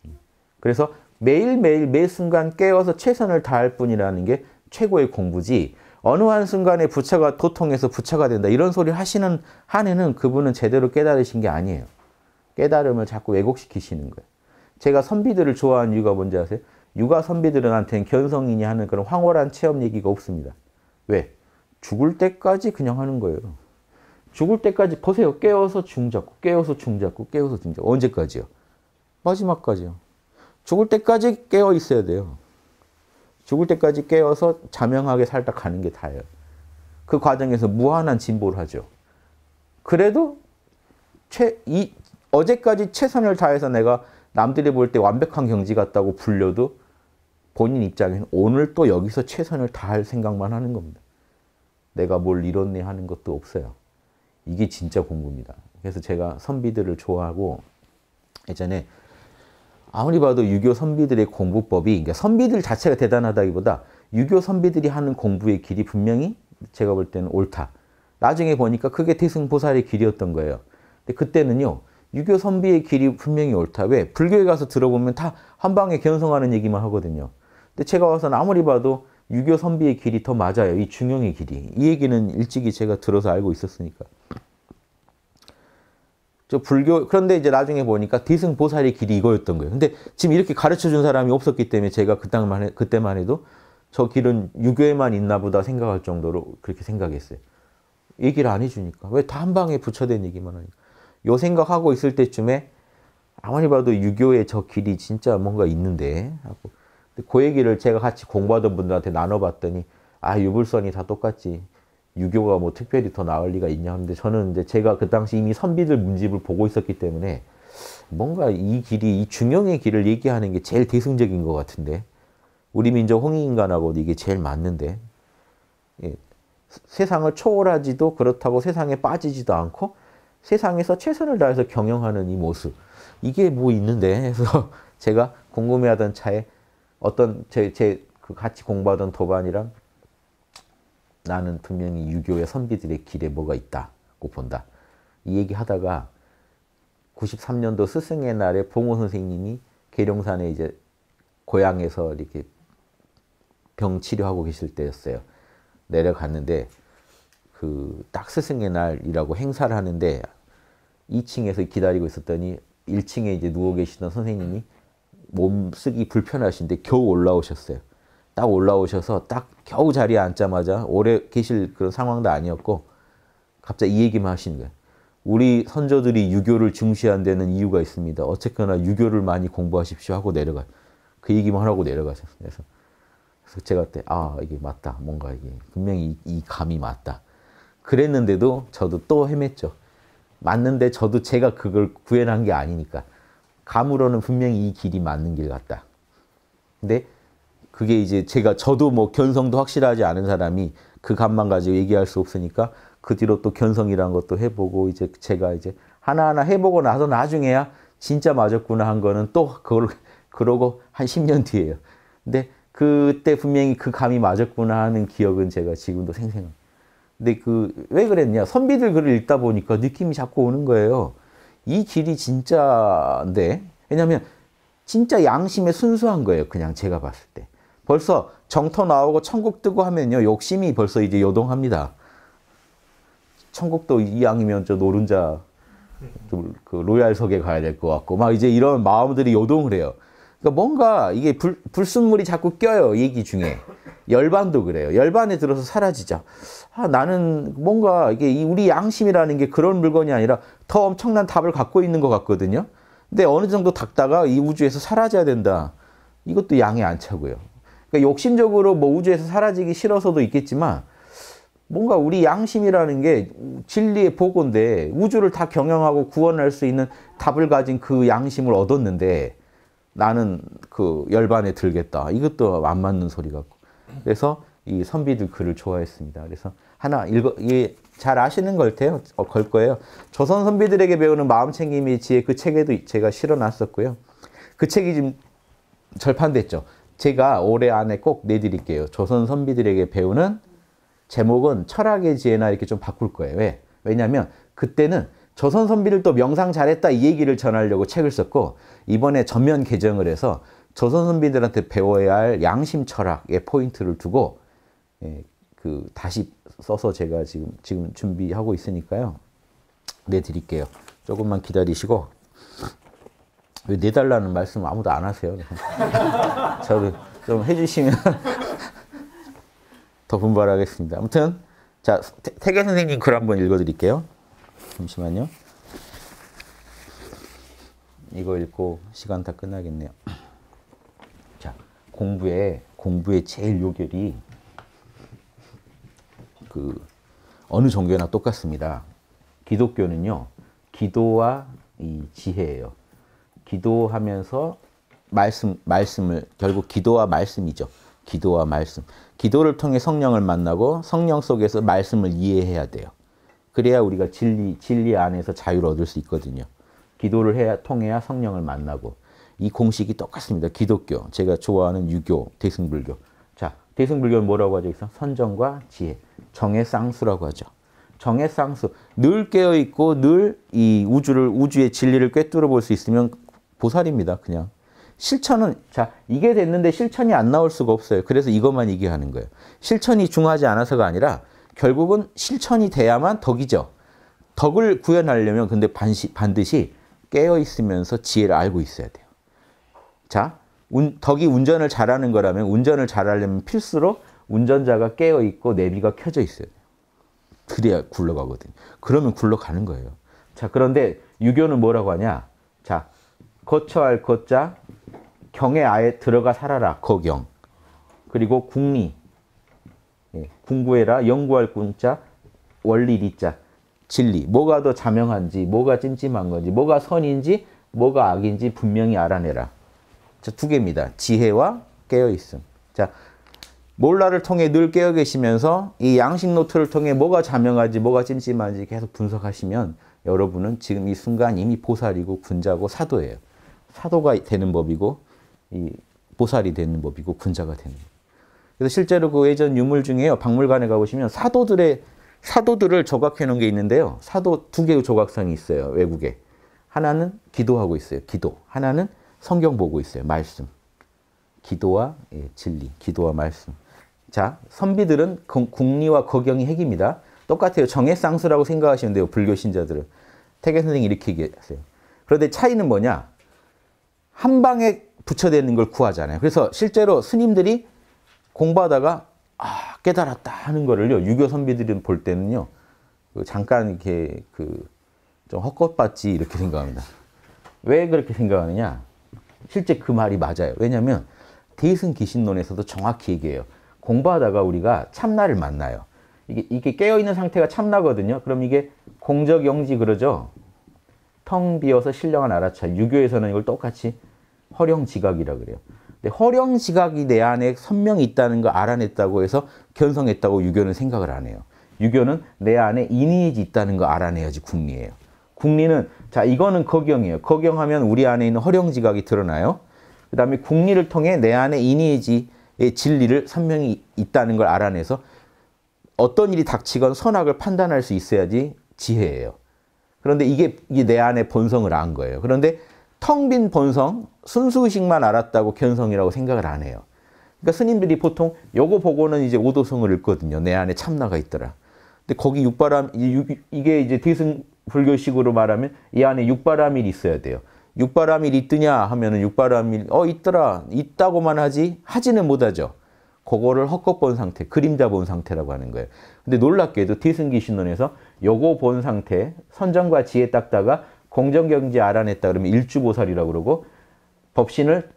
음. 그래서 매일매일 매 순간 깨워서 최선을 다할 뿐이라는 게 최고의 공부지 어느 한순간에 부처가 도통해서 부처가 된다 이런 소리 하시는 한에는 그분은 제대로 깨달으신 게 아니에요. 깨달음을 자꾸 왜곡시키시는 거예요. 제가 선비들을 좋아하는 이유가 뭔지 아세요? 육아 선비들한테는 견성이이 하는 그런 황홀한 체험 얘기가 없습니다. 왜? 죽을 때까지 그냥 하는 거예요. 죽을 때까지 보세요. 깨워서 중 잡고, 깨워서 중 잡고, 깨워서 중 잡고. 언제까지요? 마지막까지요. 죽을 때까지 깨어 있어야 돼요. 죽을 때까지 깨어서 자명하게 살다 가는 게 다예요. 그 과정에서 무한한 진보를 하죠. 그래도 최, 이, 어제까지 최선을 다해서 내가 남들이 볼 때 완벽한 경지 같다고 불려도 본인 입장에는 오늘 또 여기서 최선을 다할 생각만 하는 겁니다. 내가 뭘 이뤘네 하는 것도 없어요. 이게 진짜 공부입니다. 그래서 제가 선비들을 좋아하고 예전에 아무리 봐도 유교 선비들의 공부법이 그러니까 선비들 자체가 대단하다기보다 유교 선비들이 하는 공부의 길이 분명히 제가 볼 때는 옳다. 나중에 보니까 그게 태승보살의 길이었던 거예요. 근데 그때는요. 유교 선비의 길이 분명히 옳다. 왜? 불교에 가서 들어보면 다 한방에 견성하는 얘기만 하거든요. 근데 제가 와서는 아무리 봐도 유교 선비의 길이 더 맞아요. 이 중용의 길이. 이 얘기는 일찍이 제가 들어서 알고 있었으니까. 저 불교 그런데 이제 나중에 보니까 디승 보살의 길이 이거였던 거예요. 근데 지금 이렇게 가르쳐 준 사람이 없었기 때문에 제가 그때만 그때만 해도 저 길은 유교에만 있나 보다 생각할 정도로 그렇게 생각했어요. 얘기를 안 해주니까 왜 다 한 방에 부처된 얘기만 하니까 요 생각하고 있을 때쯤에 아무리 봐도 유교의 저 길이 진짜 뭔가 있는데 하고 그 얘기를 제가 같이 공부하던 분들한테 나눠봤더니 아 유불선이 다 똑같지 유교가 뭐 특별히 더 나을 리가 있냐 하는데 저는 이제 제가 그 당시 이미 선비들 문집을 보고 있었기 때문에 뭔가 이 길이 이중용의 길을 얘기하는 게 제일 대승적인 것 같은데 우리 민족 홍익인간하고 이게 제일 맞는데 예, 세상을 초월하지도 그렇다고 세상에 빠지지도 않고 세상에서 최선을 다해서 경영하는 이 모습 이게 뭐 있는데 해서 제가 궁금해하던 차에 어떤 제, 제 그 같이 공부하던 도반이랑 나는 분명히 유교의 선비들의 길에 뭐가 있다고 본다. 이 얘기 하다가 93년도 스승의 날에 봉호 선생님이 계룡산에 이제 고향에서 이렇게 병 치료하고 계실 때였어요. 내려갔는데 그 딱 스승의 날이라고 행사를 하는데 2층에서 기다리고 있었더니 1층에 이제 누워 계시던 선생님이 몸 쓰기 불편하신데 겨우 올라오셨어요. 딱 올라오셔서 딱 겨우 자리에 앉자마자 오래 계실 그런 상황도 아니었고 갑자기 이 얘기만 하시는 거예요. 우리 선조들이 유교를 중시한 데는 이유가 있습니다. 어쨌거나 유교를 많이 공부하십시오 하고 내려가요. 그 얘기만 하고 내려가셨어요. 그래서, 그래서 제가 그때 아 이게 맞다. 뭔가 이게 분명히 이, 이 감이 맞다. 그랬는데도 저도 또 헤맸죠. 맞는데 저도 제가 그걸 구현한 게 아니니까. 감으로는 분명히 이 길이 맞는 길 같다. 근데 그게 이제 제가 저도 뭐 견성도 확실하지 않은 사람이 그 감만 가지고 얘기할 수 없으니까 그 뒤로 또 견성이라는 것도 해보고 이제 제가 이제 하나하나 해보고 나서 나중에야 진짜 맞았구나 한 거는 또 그걸 그러고 한 10년 뒤에요. 근데 그때 분명히 그 감이 맞았구나 하는 기억은 제가 지금도 생생합니다. 근데 그 왜 그랬냐 선비들 글을 읽다 보니까 느낌이 자꾸 오는 거예요. 이 길이 진짜인데 왜냐하면 진짜 양심에 순수한 거예요. 그냥 제가 봤을 때. 벌써 정터 나오고 천국 뜨고 하면요. 욕심이 벌써 이제 요동합니다. 천국도 이왕이면 저 노른자 그 로얄석에 가야 될 것 같고 막 이제 이런 마음들이 요동을 해요. 그러니까 뭔가 이게 불, 불순물이 자꾸 껴요. 얘기 중에. 열반도 그래요. 열반에 들어서 사라지죠. 아, 나는 뭔가 이게 이 우리 양심이라는 게 그런 물건이 아니라 더 엄청난 답을 갖고 있는 것 같거든요. 근데 어느 정도 닦다가 이 우주에서 사라져야 된다. 이것도 양이안 차고요. 그러니까 욕심적으로 뭐 우주에서 사라지기 싫어서도 있겠지만 뭔가 우리 양심이라는 게 진리의 보고인데 우주를 다 경영하고 구원할 수 있는 답을 가진 그 양심을 얻었는데 나는 그 열반에 들겠다. 이것도 안 맞는 소리 같고. 그래서 이 선비들 글을 좋아했습니다. 그래서 하나 읽어 이잘 아시는 걸 테요 어, 걸 거예요. 조선 선비들에게 배우는 마음 챙김의 지혜 그 책에도 제가 실어놨었고요. 그 책이 지금 절판됐죠. 제가 올해 안에 꼭 내드릴게요. 조선 선비들에게 배우는 제목은 철학의 지혜나 이렇게 좀 바꿀 거예요. 왜? 왜냐면 그때는 조선 선비를 또 명상 잘했다 이 얘기를 전하려고 책을 썼고 이번에 전면 개정을 해서 조선 선비들한테 배워야 할 양심 철학의 포인트를 두고 예, 그 다시 써서 제가 지금 지금 준비하고 있으니까요. 내드릴게요. 조금만 기다리시고 왜 내달라는 말씀 아무도 안 하세요. 저를 좀 해주시면 더 분발하겠습니다. 아무튼 자 태계 선생님 글 한번 읽어드릴게요. 잠시만요. 이거 읽고 시간 다 끝나겠네요. 자 공부의 공부의 제일 요결이 그 어느 종교나 똑같습니다. 기독교는요, 기도와 이 지혜예요. 기도하면서 말씀 말씀을 결국 기도와 말씀이죠. 기도와 말씀. 기도를 통해 성령을 만나고 성령 속에서 말씀을 이해해야 돼요. 그래야 우리가 진리 진리 안에서 자유를 얻을 수 있거든요. 기도를 해야 통해야 성령을 만나고 이 공식이 똑같습니다. 기독교, 제가 좋아하는 유교, 대승불교. 자, 대승불교는 뭐라고 하죠? 선정과 지혜. 정의 쌍수라고 하죠. 정의 쌍수. 늘 깨어 있고 늘 이 우주를 우주의 진리를 꿰뚫어 볼 수 있으면 보살입니다. 그냥 실천은 자 이게 됐는데 실천이 안 나올 수가 없어요. 그래서 이것만 얘기하는 거예요. 실천이 중요하지 않아서가 아니라 결국은 실천이 돼야만 덕이죠. 덕을 구현하려면 근데 반시, 반드시 깨어 있으면서 지혜를 알고 있어야 돼요. 자, 운, 덕이 운전을 잘하는 거라면 운전을 잘하려면 필수로 운전자가 깨어 있고 내비가 켜져 있어요. 그래야 굴러가거든요. 그러면 굴러가는 거예요. 자, 그런데 유교는 뭐라고 하냐? 자, 거쳐 알 거자 경에 아예 들어가 살아라 거경. 그리고 궁리 예, 궁구해라 연구할 군자 원리리자 진리 뭐가 더 자명한지 뭐가 찜찜한 건지 뭐가 선인지 뭐가 악인지 분명히 알아내라. 자, 두 개입니다. 지혜와 깨어있음. 자, 몰라를 통해 늘 깨어 계시면서 이 양식 노트를 통해 뭐가 자명하지 뭐가 찜찜한지 계속 분석하시면 여러분은 지금 이 순간 이미 보살이고 군자고 사도예요. 사도가 되는 법이고 이 보살이 되는 법이고 군자가 되는 법. 그래서 실제로 그 예전 유물 중에요. 박물관에 가보시면 사도들의 사도들을 조각해 놓은 게 있는데요. 사도 두 개의 조각상이 있어요. 외국에. 하나는 기도하고 있어요. 기도. 하나는 성경 보고 있어요. 말씀. 기도와 예, 진리. 기도와 말씀. 자, 선비들은 국리와 거경이 핵입니다. 똑같아요. 정의 쌍수라고 생각하시면 돼요. 불교 신자들은. 태계 선생이 이렇게 얘기했어요. 그런데 차이는 뭐냐? 한 방에 부처되는 걸 구하잖아요. 그래서 실제로 스님들이 공부하다가 아, 깨달았다 하는 거를요. 유교 선비들은 볼 때는요. 그 잠깐 이렇게 그좀 헛것같지 이렇게 생각합니다. 왜 그렇게 생각하느냐? 실제 그 말이 맞아요. 왜냐하면 대승 기신론에서도 정확히 얘기해요. 공부하다가 우리가 참나를 만나요. 이게, 이게 깨어있는 상태가 참나거든요. 그럼 이게 공적영지 그러죠. 텅 비어서 신령한 알아차. 유교에서는 이걸 똑같이 허령지각이라 그래요. 근데 허령지각이 내 안에 선명히 있다는 걸 알아냈다고 해서 견성했다고 유교는 생각을 안 해요. 유교는 내 안에 이니지 있다는 걸 알아내야지 국리예요. 국리는 자 이거는 거경이에요. 거경하면 우리 안에 있는 허령지각이 드러나요. 그 다음에 국리를 통해 내 안에 이니지 예, 진리를 선명히 있다는 걸 알아내서 어떤 일이 닥치건 선악을 판단할 수 있어야지 지혜예요. 그런데 이게, 이게 내 안에 본성을 안 거예요. 그런데 텅 빈 본성, 순수의식만 알았다고 견성이라고 생각을 안 해요. 그러니까 스님들이 보통 요거 보고는 이제 오도성을 읽거든요. 내 안에 참나가 있더라. 근데 거기 육바람, 이게 이제 대승 불교식으로 말하면 이 안에 육바람이 있어야 돼요. 육바람일 있더냐 하면은 육바람일 어 있더라 있다고만 하지 하지는 못하죠. 그거를 헛것 본 상태, 그림자 본 상태라고 하는 거예요. 근데 놀랍게도 티승기 신론에서 요거 본 상태, 선정과 지혜 닦다가 공정경제 알아냈다 그러면 일주보살이라고 그러고 법신을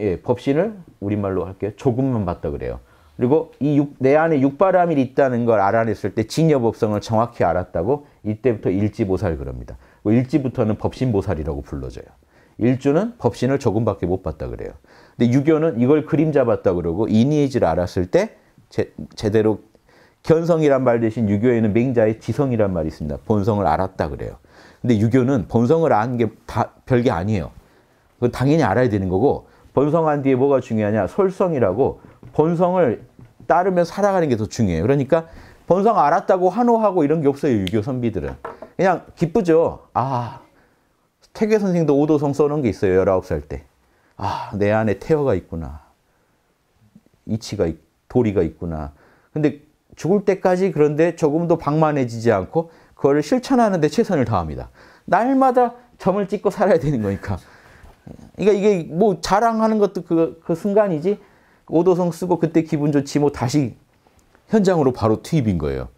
예, 법신을 우리말로 할게요. 조금만 봤다 그래요. 그리고 이내 안에 육바람이 있다는 걸 알아냈을 때 직녀법성을 정확히 알았다고 이때부터 일지보살 그럽니다. 그 일지부터는 법신보살이라고 불러져요. 일주는 법신을 조금밖에 못 봤다 그래요. 근데 유교는 이걸 그림 잡았다 그러고 이니에이지를 알았을 때 제, 제대로 견성이란 말 대신 유교에는 맹자의 지성이란 말이 있습니다. 본성을 알았다 그래요. 근데 유교는 본성을 아게다 별게 아니에요. 그 당연히 알아야 되는 거고 본성한 뒤에 뭐가 중요하냐? 솔성이라고 본성을 따르며 살아가는 게 더 중요해요. 그러니까 본성 알았다고 환호하고 이런 게 없어요. 유교 선비들은. 그냥 기쁘죠. 아, 태계 선생도 오도성 써놓은 게 있어요. 19살 때. 아, 내 안에 태어가 있구나. 이치가, 있, 도리가 있구나. 근데 죽을 때까지 그런데 조금도 방만해지지 않고 그거를 실천하는 데 최선을 다합니다. 날마다 점을 찍고 살아야 되는 거니까. 그러니까 이게 뭐 자랑하는 것도 그, 그 순간이지 오도성 쓰고 그때 기분 좋지 뭐 다시 현장으로 바로 투입인 거예요.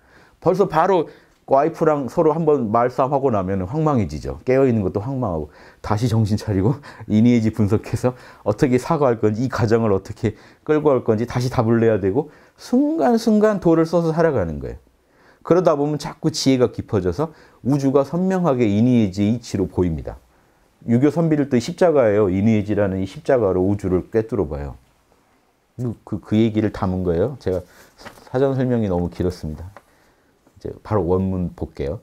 벌써 바로 와이프랑 서로 한번 말싸움하고 나면 황망해지죠. 깨어있는 것도 황망하고 다시 정신 차리고 이니에지 분석해서 어떻게 사과할 건지 이 가정을 어떻게 끌고 갈 건지 다시 답을 내야 되고 순간순간 돌을 써서 살아가는 거예요. 그러다 보면 자꾸 지혜가 깊어져서 우주가 선명하게 이니에지의 이치로 보입니다. 유교 선비들도 십자가예요. 이니에지라는 이 십자가로 우주를 꿰뚫어 봐요. 그, 그, 그 얘기를 담은 거예요. 제가 사전 설명이 너무 길었습니다. 이제 바로 원문 볼게요.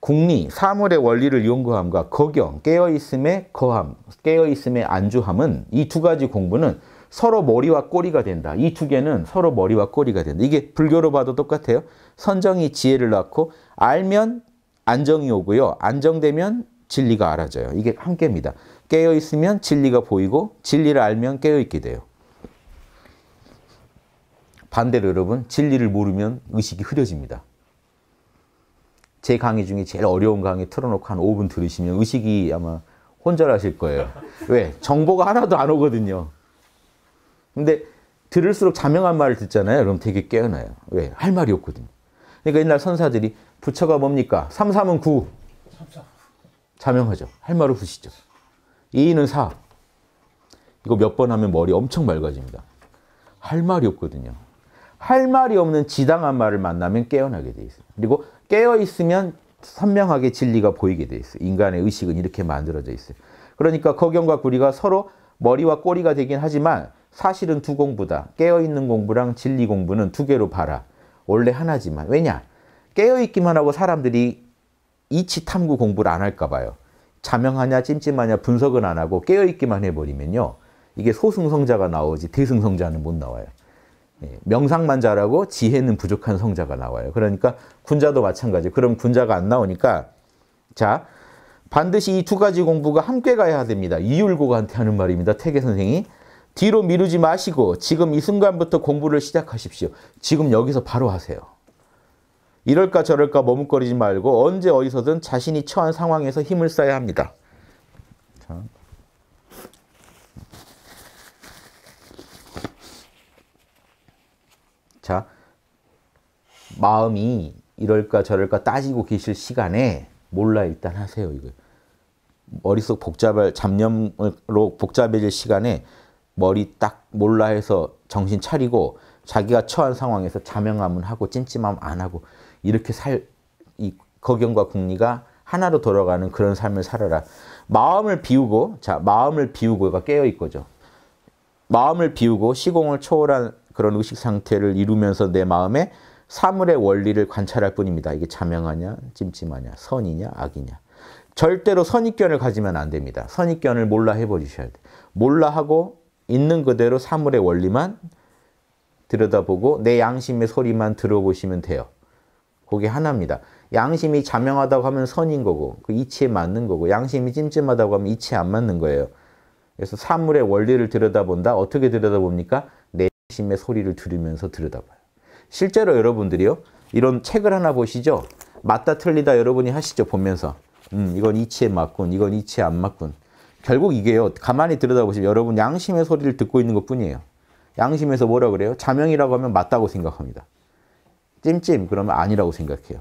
국리, 사물의 원리를 연구함과 거경, 깨어있음의 거함, 깨어있음의 안주함은 이 두 가지 공부는 서로 머리와 꼬리가 된다. 이 두 개는 서로 머리와 꼬리가 된다. 이게 불교로 봐도 똑같아요. 선정이 지혜를 낳고 알면 안정이 오고요. 안정되면 진리가 알아져요. 이게 함께입니다. 깨어있으면 진리가 보이고 진리를 알면 깨어있게 돼요. 반대로 여러분 진리를 모르면 의식이 흐려집니다. 제 강의 중에 제일 어려운 강의 틀어놓고 한 5분 들으시면 의식이 아마 혼절하실 거예요. 왜? 정보가 하나도 안 오거든요. 근데 들을수록 자명한 말을 듣잖아요. 그럼 되게 깨어나요. 왜? 할 말이 없거든요. 그러니까 옛날 선사들이 부처가 뭡니까? 3, 3은 9. 자명하죠. 할말 없으시죠. 2는 4. 이거 몇 번 하면 머리 엄청 맑아집니다. 할 말이 없거든요. 할 말이 없는 지당한 말을 만나면 깨어나게 돼 있어요. 그리고 깨어 있으면 선명하게 진리가 보이게 돼 있어요. 인간의 의식은 이렇게 만들어져 있어요. 그러니까 거경과 구리가 서로 머리와 꼬리가 되긴 하지만 사실은 두 공부다. 깨어있는 공부랑 진리 공부는 두 개로 봐라. 원래 하나지만. 왜냐? 깨어있기만 하고 사람들이 이치 탐구 공부를 안 할까 봐요. 자명하냐 찜찜하냐 분석은 안 하고 깨어있기만 해버리면요. 이게 소승성자가 나오지 대승성자는 못 나와요. 예, 명상만 잘하고 지혜는 부족한 성자가 나와요. 그러니까 군자도 마찬가지. 그럼 군자가 안 나오니까 자 반드시 이 두 가지 공부가 함께 가야 됩니다. 이율고한테 하는 말입니다. 태계 선생이 뒤로 미루지 마시고 지금 이 순간부터 공부를 시작하십시오. 지금 여기서 바로 하세요. 이럴까 저럴까 머뭇거리지 말고 언제 어디서든 자신이 처한 상황에서 힘을 써야 합니다. 자. 마음이 이럴까 저럴까 따지고 계실 시간에 몰라 일단 하세요 이거 머릿속 복잡할 잡념으로 복잡해질 시간에 머리 딱 몰라 해서 정신 차리고 자기가 처한 상황에서 자명함은 하고 찜찜함 안 하고 이렇게 살 이 거경과 국리가 하나로 돌아가는 그런 삶을 살아라. 마음을 비우고 자 마음을 비우고가 깨어 있거죠. 마음을 비우고 시공을 초월한 그런 의식 상태를 이루면서 내 마음에 사물의 원리를 관찰할 뿐입니다. 이게 자명하냐, 찜찜하냐, 선이냐, 악이냐. 절대로 선입견을 가지면 안 됩니다. 선입견을 몰라 해버리셔야 돼. 요 몰라 하고 있는 그대로 사물의 원리만 들여다보고 내 양심의 소리만 들어보시면 돼요. 그게 하나입니다. 양심이 자명하다고 하면 선인 거고 그 이치에 맞는 거고 양심이 찜찜하다고 하면 이치에 안 맞는 거예요. 그래서 사물의 원리를 들여다본다. 어떻게 들여다봅니까? 내 양심의 소리를 들으면서 들여다봐요. 실제로 여러분들이요. 이런 책을 하나 보시죠. 맞다 틀리다 여러분이 하시죠. 보면서. 음, 이건 이치에 맞군. 이건 이치에 안 맞군. 결국 이게요. 가만히 들여다보시면 여러분 양심의 소리를 듣고 있는 것뿐이에요. 양심에서 뭐라 그래요? 자명이라고 하면 맞다고 생각합니다. 찜찜 그러면 아니라고 생각해요.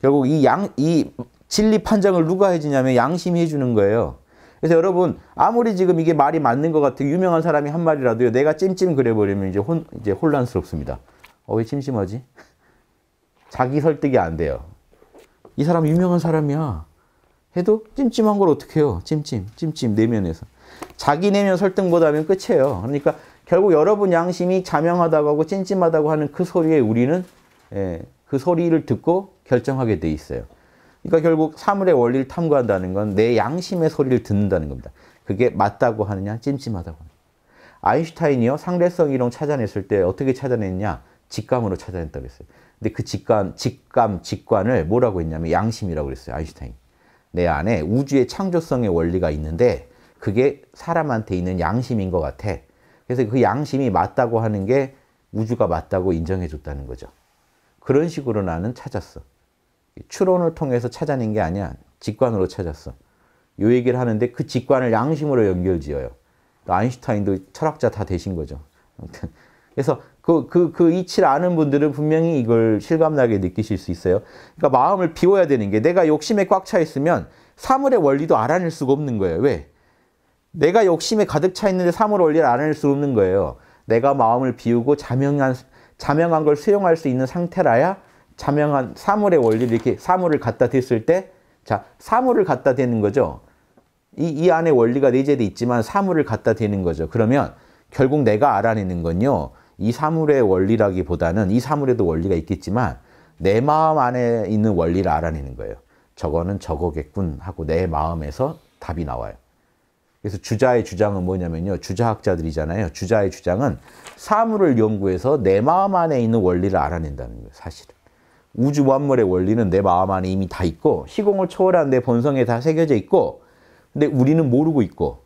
결국 이 양, 이 진리 판정을 누가 해주냐면 양심이 해주는 거예요. 그래서 여러분 아무리 지금 이게 말이 맞는 것 같아 유명한 사람이 한 말이라도요 내가 찜찜 그래버리면 이제 혼 이제 혼란스럽습니다. 어, 왜 심심하지? 자기 설득이 안 돼요. 이 사람 유명한 사람이야. 해도 찜찜한 걸어떻 해요? 찜찜, 찜찜, 내면에서. 자기 내면 설득 못하면 끝이에요. 그러니까 결국 여러분 양심이 자명하다고 하고 찜찜하다고 하는 그 소리에 우리는 예, 그 소리를 듣고 결정하게 돼 있어요. 그러니까 결국 사물의 원리를 탐구한다는 건 내 양심의 소리를 듣는다는 겁니다. 그게 맞다고 하느냐, 찜찜하다고 하느냐. 아인슈타인이요, 상대성 이론 찾아냈을 때 어떻게 찾아냈냐? 직감으로 찾아냈다고 했어요. 근데 그 직감, 직감, 직관을 뭐라고 했냐면 양심이라고 그랬어요. 아인슈타인. 내 안에 우주의 창조성의 원리가 있는데 그게 사람한테 있는 양심인 것 같아. 그래서 그 양심이 맞다고 하는 게 우주가 맞다고 인정해 줬다는 거죠. 그런 식으로 나는 찾았어. 추론을 통해서 찾아낸 게 아니야. 직관으로 찾았어. 요 얘기를 하는데 그 직관을 양심으로 연결 지어요. 아인슈타인도 철학자 다 되신 거죠. 그래서 그, 그, 그 이치를 아는 분들은 분명히 이걸 실감나게 느끼실 수 있어요. 그러니까 마음을 비워야 되는 게 내가 욕심에 꽉 차 있으면 사물의 원리도 알아낼 수가 없는 거예요. 왜? 내가 욕심에 가득 차 있는데 사물 원리를 알아낼 수 없는 거예요. 내가 마음을 비우고 자명한, 자명한 걸 수용할 수 있는 상태라야 자명한 사물의 원리를 이렇게 사물을 갖다 댔을 때 자, 사물을 갖다 대는 거죠. 이, 이 안에 원리가 내재돼 있지만 사물을 갖다 대는 거죠. 그러면 결국 내가 알아내는 건요. 이 사물의 원리라기보다는 이 사물에도 원리가 있겠지만 내 마음 안에 있는 원리를 알아내는 거예요. 저거는 저거겠군 하고 내 마음에서 답이 나와요. 그래서 주자의 주장은 뭐냐면요. 주자학자들이잖아요. 주자의 주장은 사물을 연구해서 내 마음 안에 있는 원리를 알아낸다는 거예요. 사실은. 우주 만물의 원리는 내 마음 안에 이미 다 있고 시공을 초월한 내 본성에 다 새겨져 있고 근데 우리는 모르고 있고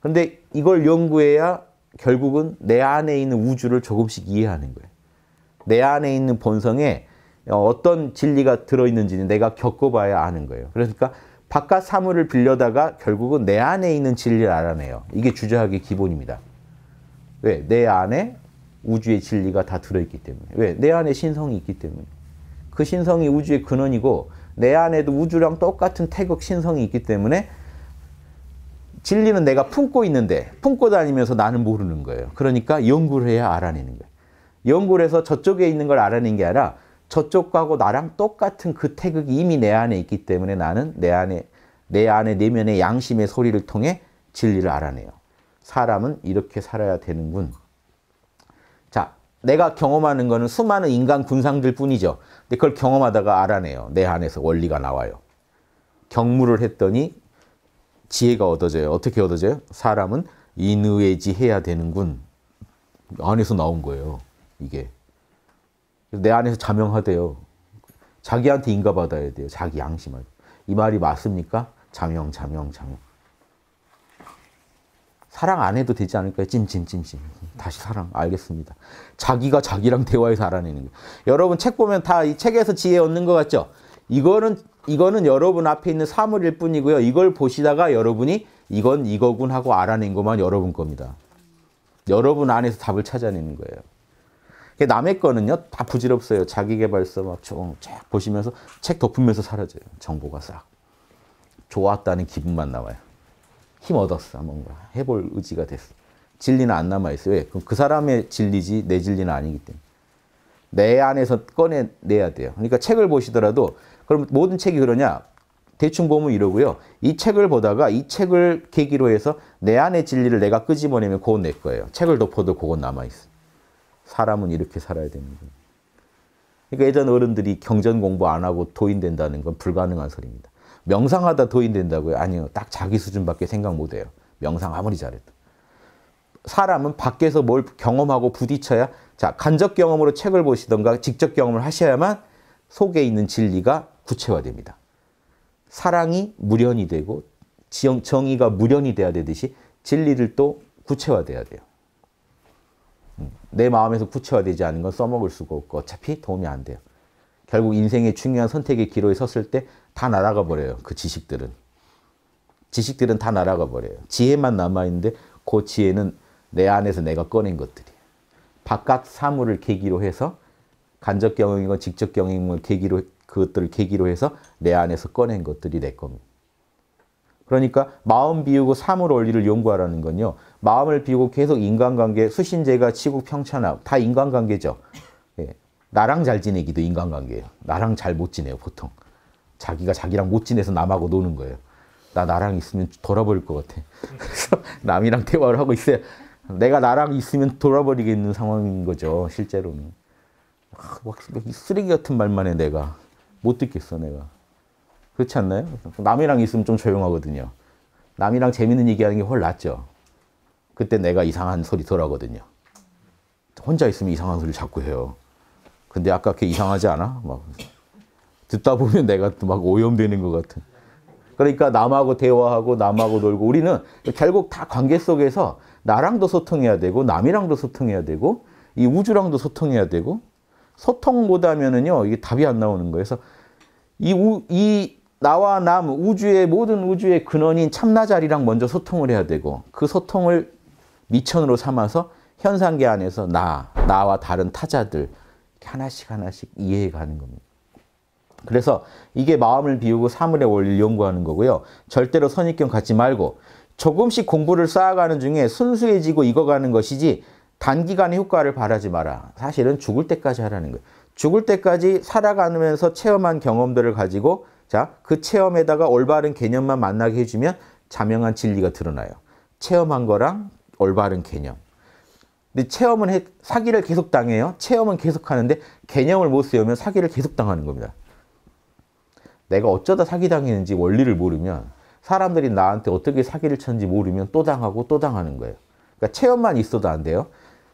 근데 이걸 연구해야 결국은 내 안에 있는 우주를 조금씩 이해하는 거예요. 내 안에 있는 본성에 어, 어떤 진리가 들어있는지는 내가 겪어봐야 아는 거예요. 그러니까 바깥 사물을 빌려다가 결국은 내 안에 있는 진리를 알아내요. 이게 주저하기 기본입니다. 왜? 내 안에 우주의 진리가 다 들어있기 때문에. 왜? 내 안에 신성이 있기 때문에. 그 신성이 우주의 근원이고 내 안에도 우주랑 똑같은 태극 신성이 있기 때문에 진리는 내가 품고 있는데 품고 다니면서 나는 모르는 거예요. 그러니까 연구를 해야 알아내는 거예요. 연구를 해서 저쪽에 있는 걸 알아낸 게 아니라 저쪽하고 나랑 똑같은 그 태극이 이미 내 안에 있기 때문에 나는 내 안에 내 안에 내면의 양심의 소리를 통해 진리를 알아내요. 사람은 이렇게 살아야 되는군. 자, 내가 경험하는 거는 수많은 인간 군상들 뿐이죠. 근데 그걸 경험하다가 알아내요. 내 안에서 원리가 나와요. 경무를 했더니 지혜가 얻어져요. 어떻게 얻어져요? 사람은 인의지해야 되는군. 안에서 나온 거예요. 이게. 내 안에서 자명하대요. 자기한테 인가받아야 돼요. 자기 양심을. 이 말이 맞습니까? 자명, 자명, 자명. 사랑 안 해도 되지 않을까요? 찜찜찜찜. 다시 사랑. 알겠습니다. 자기가 자기랑 대화해서 알아내는 거예요. 여러분 책 보면 다 이 책에서 지혜 얻는 것 같죠? 이거는 이거는 여러분 앞에 있는 사물일 뿐이고요. 이걸 보시다가 여러분이 이건 이거군 하고 알아낸 것만 여러분 겁니다. 여러분 안에서 답을 찾아내는 거예요. 남의 거는요. 다 부질없어요. 자기개발서 막쫙 보시면서 책 덮으면서 사라져요. 정보가 싹. 좋았다는 기분만 나와요. 힘 얻었어. 뭔가 해볼 의지가 됐어. 진리는 안 남아있어요. 왜? 그럼 그 사람의 진리지 내 진리는 아니기 때문에. 내 안에서 꺼내내야 돼요. 그러니까 책을 보시더라도 그럼 모든 책이 그러냐? 대충 보면 이러고요. 이 책을 보다가 이 책을 계기로 해서 내 안의 진리를 내가 끄집어내면 그건 내 거예요. 책을 덮어도 그건 남아있어. 사람은 이렇게 살아야 됩니다. 그러니까 예전 어른들이 경전 공부 안 하고 도인된다는 건 불가능한 소리입니다. 명상하다 도인된다고요? 아니요. 딱 자기 수준밖에 생각 못 해요. 명상 아무리 잘해도. 사람은 밖에서 뭘 경험하고 부딪혀야 자 간접 경험으로 책을 보시던가 직접 경험을 하셔야만 속에 있는 진리가 구체화됩니다. 사랑이 무련이 되고 정의가 무련이 돼야 되듯이 진리를 또 구체화돼야 돼요. 음, 내 마음에서 구체화되지 않은 건 써먹을 수가 없고 어차피 도움이 안 돼요. 결국 인생의 중요한 선택의 기로에 섰을 때 다 날아가 버려요. 그 지식들은. 지식들은 다 날아가 버려요. 지혜만 남아있는데 그 지혜는 내 안에서 내가 꺼낸 것들이에요. 바깥 사물을 계기로 해서 간접 경험이건 직접 경험을 계기로 그것들을 계기로 해서 내 안에서 꺼낸 것들이 내 겁니다. 그러니까 마음 비우고 사물 원리를 연구하라는 건요. 마음을 비우고 계속 인간관계, 수신제가 치국 평천하고 다 인간관계죠. 예. 나랑 잘 지내기도 인간관계예요. 나랑 잘 못 지내요, 보통. 자기가 자기랑 못 지내서 남하고 노는 거예요. 나 나랑 있으면 돌아버릴 것 같아. 그래서 남이랑 대화를 하고 있어요. 내가 나랑 있으면 돌아버리게 는 상황인 거죠, 실제로는. 아, 쓰레기 같은 말만 해, 내가. 못 듣겠어, 내가. 그렇지 않나요? 남이랑 있으면 좀 조용하거든요. 남이랑 재밌는 얘기하는 게 훨 낫죠. 그때 내가 이상한 소리 덜 하거든요. 혼자 있으면 이상한 소리 자꾸 해요. 근데 아까 그 이상하지 않아? 막 듣다 보면 내가 또 막 오염되는 것 같은. 그러니까 남하고 대화하고 남하고 놀고 우리는 결국 다 관계 속에서 나랑도 소통해야 되고 남이랑도 소통해야 되고 이 우주랑도 소통해야 되고 소통 못하면은요 이게 답이 안 나오는 거예요. 그래서 이, 우, 이 나와 남 우주의 모든 우주의 근원인 참나자리랑 먼저 소통을 해야 되고 그 소통을 미천으로 삼아서 현상계 안에서 나, 나와 다른 타자들 하나씩 하나씩 이해해 가는 겁니다. 그래서 이게 마음을 비우고 사물의 원리를 연구하는 거고요. 절대로 선입견 갖지 말고 조금씩 공부를 쌓아가는 중에 순수해지고 익어가는 것이지 단기간의 효과를 바라지 마라. 사실은 죽을 때까지 하라는 거예요. 죽을 때까지 살아가면서 체험한 경험들을 가지고 자, 그 체험에다가 올바른 개념만 만나게 해주면 자명한 진리가 드러나요. 체험한 거랑 올바른 개념. 근데 체험은 해, 사기를 계속 당해요. 체험은 계속 하는데 개념을 못 세우면 사기를 계속 당하는 겁니다. 내가 어쩌다 사기당했는지 원리를 모르면 사람들이 나한테 어떻게 사기를 쳤는지 모르면 또 당하고 또 당하는 거예요. 그러니까 체험만 있어도 안 돼요.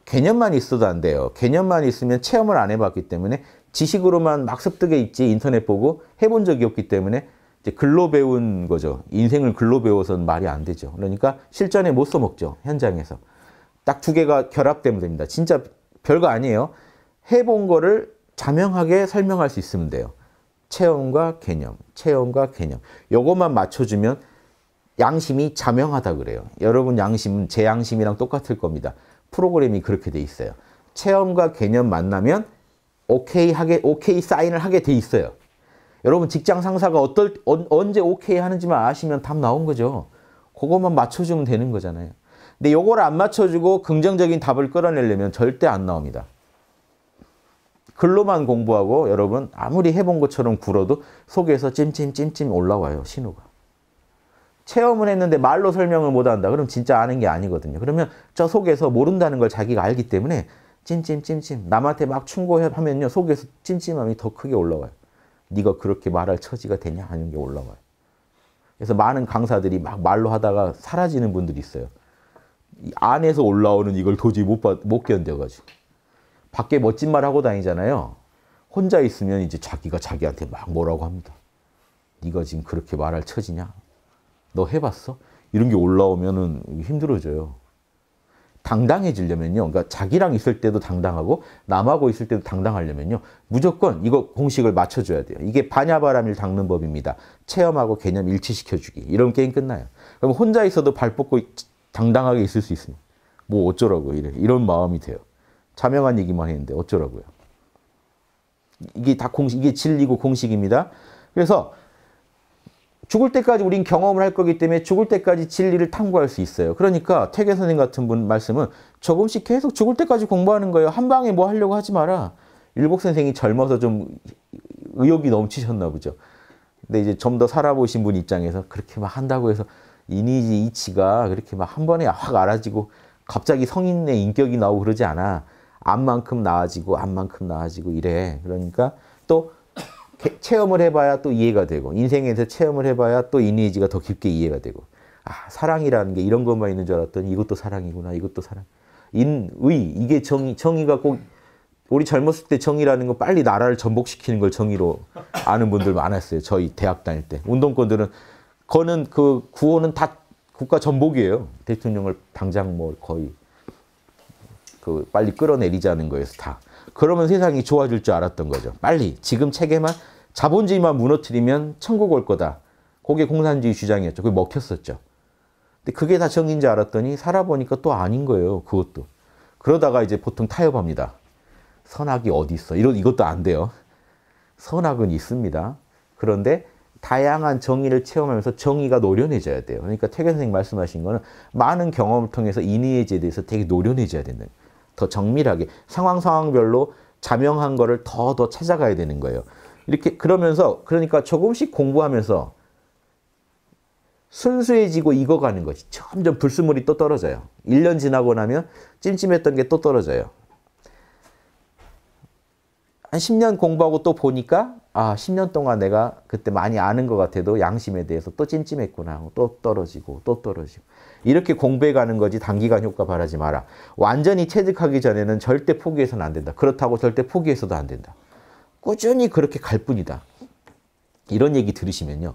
개념만 있어도 안 돼요. 개념만 있으면 체험을 안 해봤기 때문에 지식으로만 막 습득해 있지 인터넷 보고 해본 적이 없기 때문에 이제 글로 배운 거죠. 인생을 글로 배워서는 말이 안 되죠. 그러니까 실전에 못 써먹죠. 현장에서. 딱 두 개가 결합되면 됩니다. 진짜 별거 아니에요. 해본 거를 자명하게 설명할 수 있으면 돼요. 체험과 개념, 체험과 개념. 요것만 맞춰주면 양심이 자명하다 그래요. 여러분 양심은 제 양심이랑 똑같을 겁니다. 프로그램이 그렇게 돼 있어요. 체험과 개념 만나면 오케이 하게 오케이 사인을 하게 돼 있어요. 여러분 직장 상사가 어떨 언제 오케이 하는지만 아시면 답 나온 거죠. 그것만 맞춰주면 되는 거잖아요. 근데 요걸 안 맞춰주고 긍정적인 답을 끌어내려면 절대 안 나옵니다. 글로만 공부하고 여러분 아무리 해본 것처럼 굴어도 속에서 찜찜찜찜 올라와요 신호가. 체험을 했는데 말로 설명을 못 한다. 그럼 진짜 아는 게 아니거든요. 그러면 저 속에서 모른다는 걸 자기가 알기 때문에 찜찜찜찜 남한테 막 충고하면요. 속에서 찜찜함이 더 크게 올라와요. 네가 그렇게 말할 처지가 되냐 하는 게 올라와요. 그래서 많은 강사들이 막 말로 하다가 사라지는 분들이 있어요. 안에서 올라오는 이걸 도저히 못, 받, 못 견뎌가지고. 밖에 멋진 말 하고 다니잖아요. 혼자 있으면 이제 자기가 자기한테 막 뭐라고 합니다. 네가 지금 그렇게 말할 처지냐? 너 해봤어? 이런 게 올라오면은 힘들어져요. 당당해지려면요. 그러니까 자기랑 있을 때도 당당하고 남하고 있을 때도 당당하려면요. 무조건 이거 공식을 맞춰줘야 돼요. 이게 반야바람일 닦는 법입니다. 체험하고 개념 일치시켜주기. 이런 게임 끝나요. 그럼 혼자 있어도 발 뻗고 당당하게 있을 수 있습니다. 뭐 어쩌라고 이래. 이런 마음이 돼요. 자명한 얘기만 했는데 어쩌라고요. 이게 다 공식, 이게 진리고 공식입니다. 그래서 죽을 때까지 우린 경험을 할 거기 때문에 죽을 때까지 진리를 탐구할 수 있어요. 그러니까 태계 선생님 같은 분 말씀은 조금씩 계속 죽을 때까지 공부하는 거예요. 한 방에 뭐 하려고 하지 마라. 일복 선생이 젊어서 좀 의욕이 넘치셨나 보죠. 근데 이제 좀 더 살아보신 분 입장에서 그렇게 막 한다고 해서 이니지 이치가 그렇게 막 한 번에 확 알아지고 갑자기 성인의 인격이 나오고 그러지 않아. 암만큼 나아지고 암만큼 나아지고 이래. 그러니까 또 체험을 해봐야 또 이해가 되고 인생에서 체험을 해봐야 또 이미지가 더 깊게 이해가 되고 아 사랑이라는 게 이런 것만 있는 줄 알았더니 이것도 사랑이구나 이것도 사랑 인의 이게 정의 정의가 꼭 우리 젊었을 때 정의라는 건 빨리 나라를 전복시키는 걸 정의로 아는 분들 많았어요 저희 대학 다닐 때 운동권들은 거는 그 구호는 다 국가 전복이에요 대통령을 당장 뭐 거의 그 빨리 끌어내리자는 거예요 다. 그러면 세상이 좋아질 줄 알았던 거죠. 빨리 지금 체계만 자본주의만 무너뜨리면 천국 올 거다. 그게 공산주의 주장이었죠. 그게 먹혔었죠. 근데 그게 다 정인 줄 알았더니 살아보니까 또 아닌 거예요. 그것도. 그러다가 이제 보통 타협합니다. 선악이 어디 있어? 이런 이것도 안 돼요. 선악은 있습니다. 그런데 다양한 정의를 체험하면서 정의가 노련해져야 돼요. 그러니까 태견 선생 말씀하신 거는 많은 경험을 통해서 인의에 대해서 되게 노련해져야 된다. 더 정밀하게 상황 상황별로 자명한 거를 더더 더 찾아가야 되는 거예요. 이렇게 그러면서 그러니까 조금씩 공부하면서 순수해지고 익어가는 것이 점점 불순물이 또 떨어져요. 1년 지나고 나면 찜찜했던 게 또 떨어져요. 한 10년 공부하고 또 보니까 아 10년 동안 내가 그때 많이 아는 것 같아도 양심에 대해서 또 찜찜했구나 하고 또 떨어지고 또 떨어지고 이렇게 공부해가는 거지 단기간 효과 바라지 마라. 완전히 체득하기 전에는 절대 포기해서는 안 된다. 그렇다고 절대 포기해서도 안 된다. 꾸준히 그렇게 갈 뿐이다. 이런 얘기 들으시면요.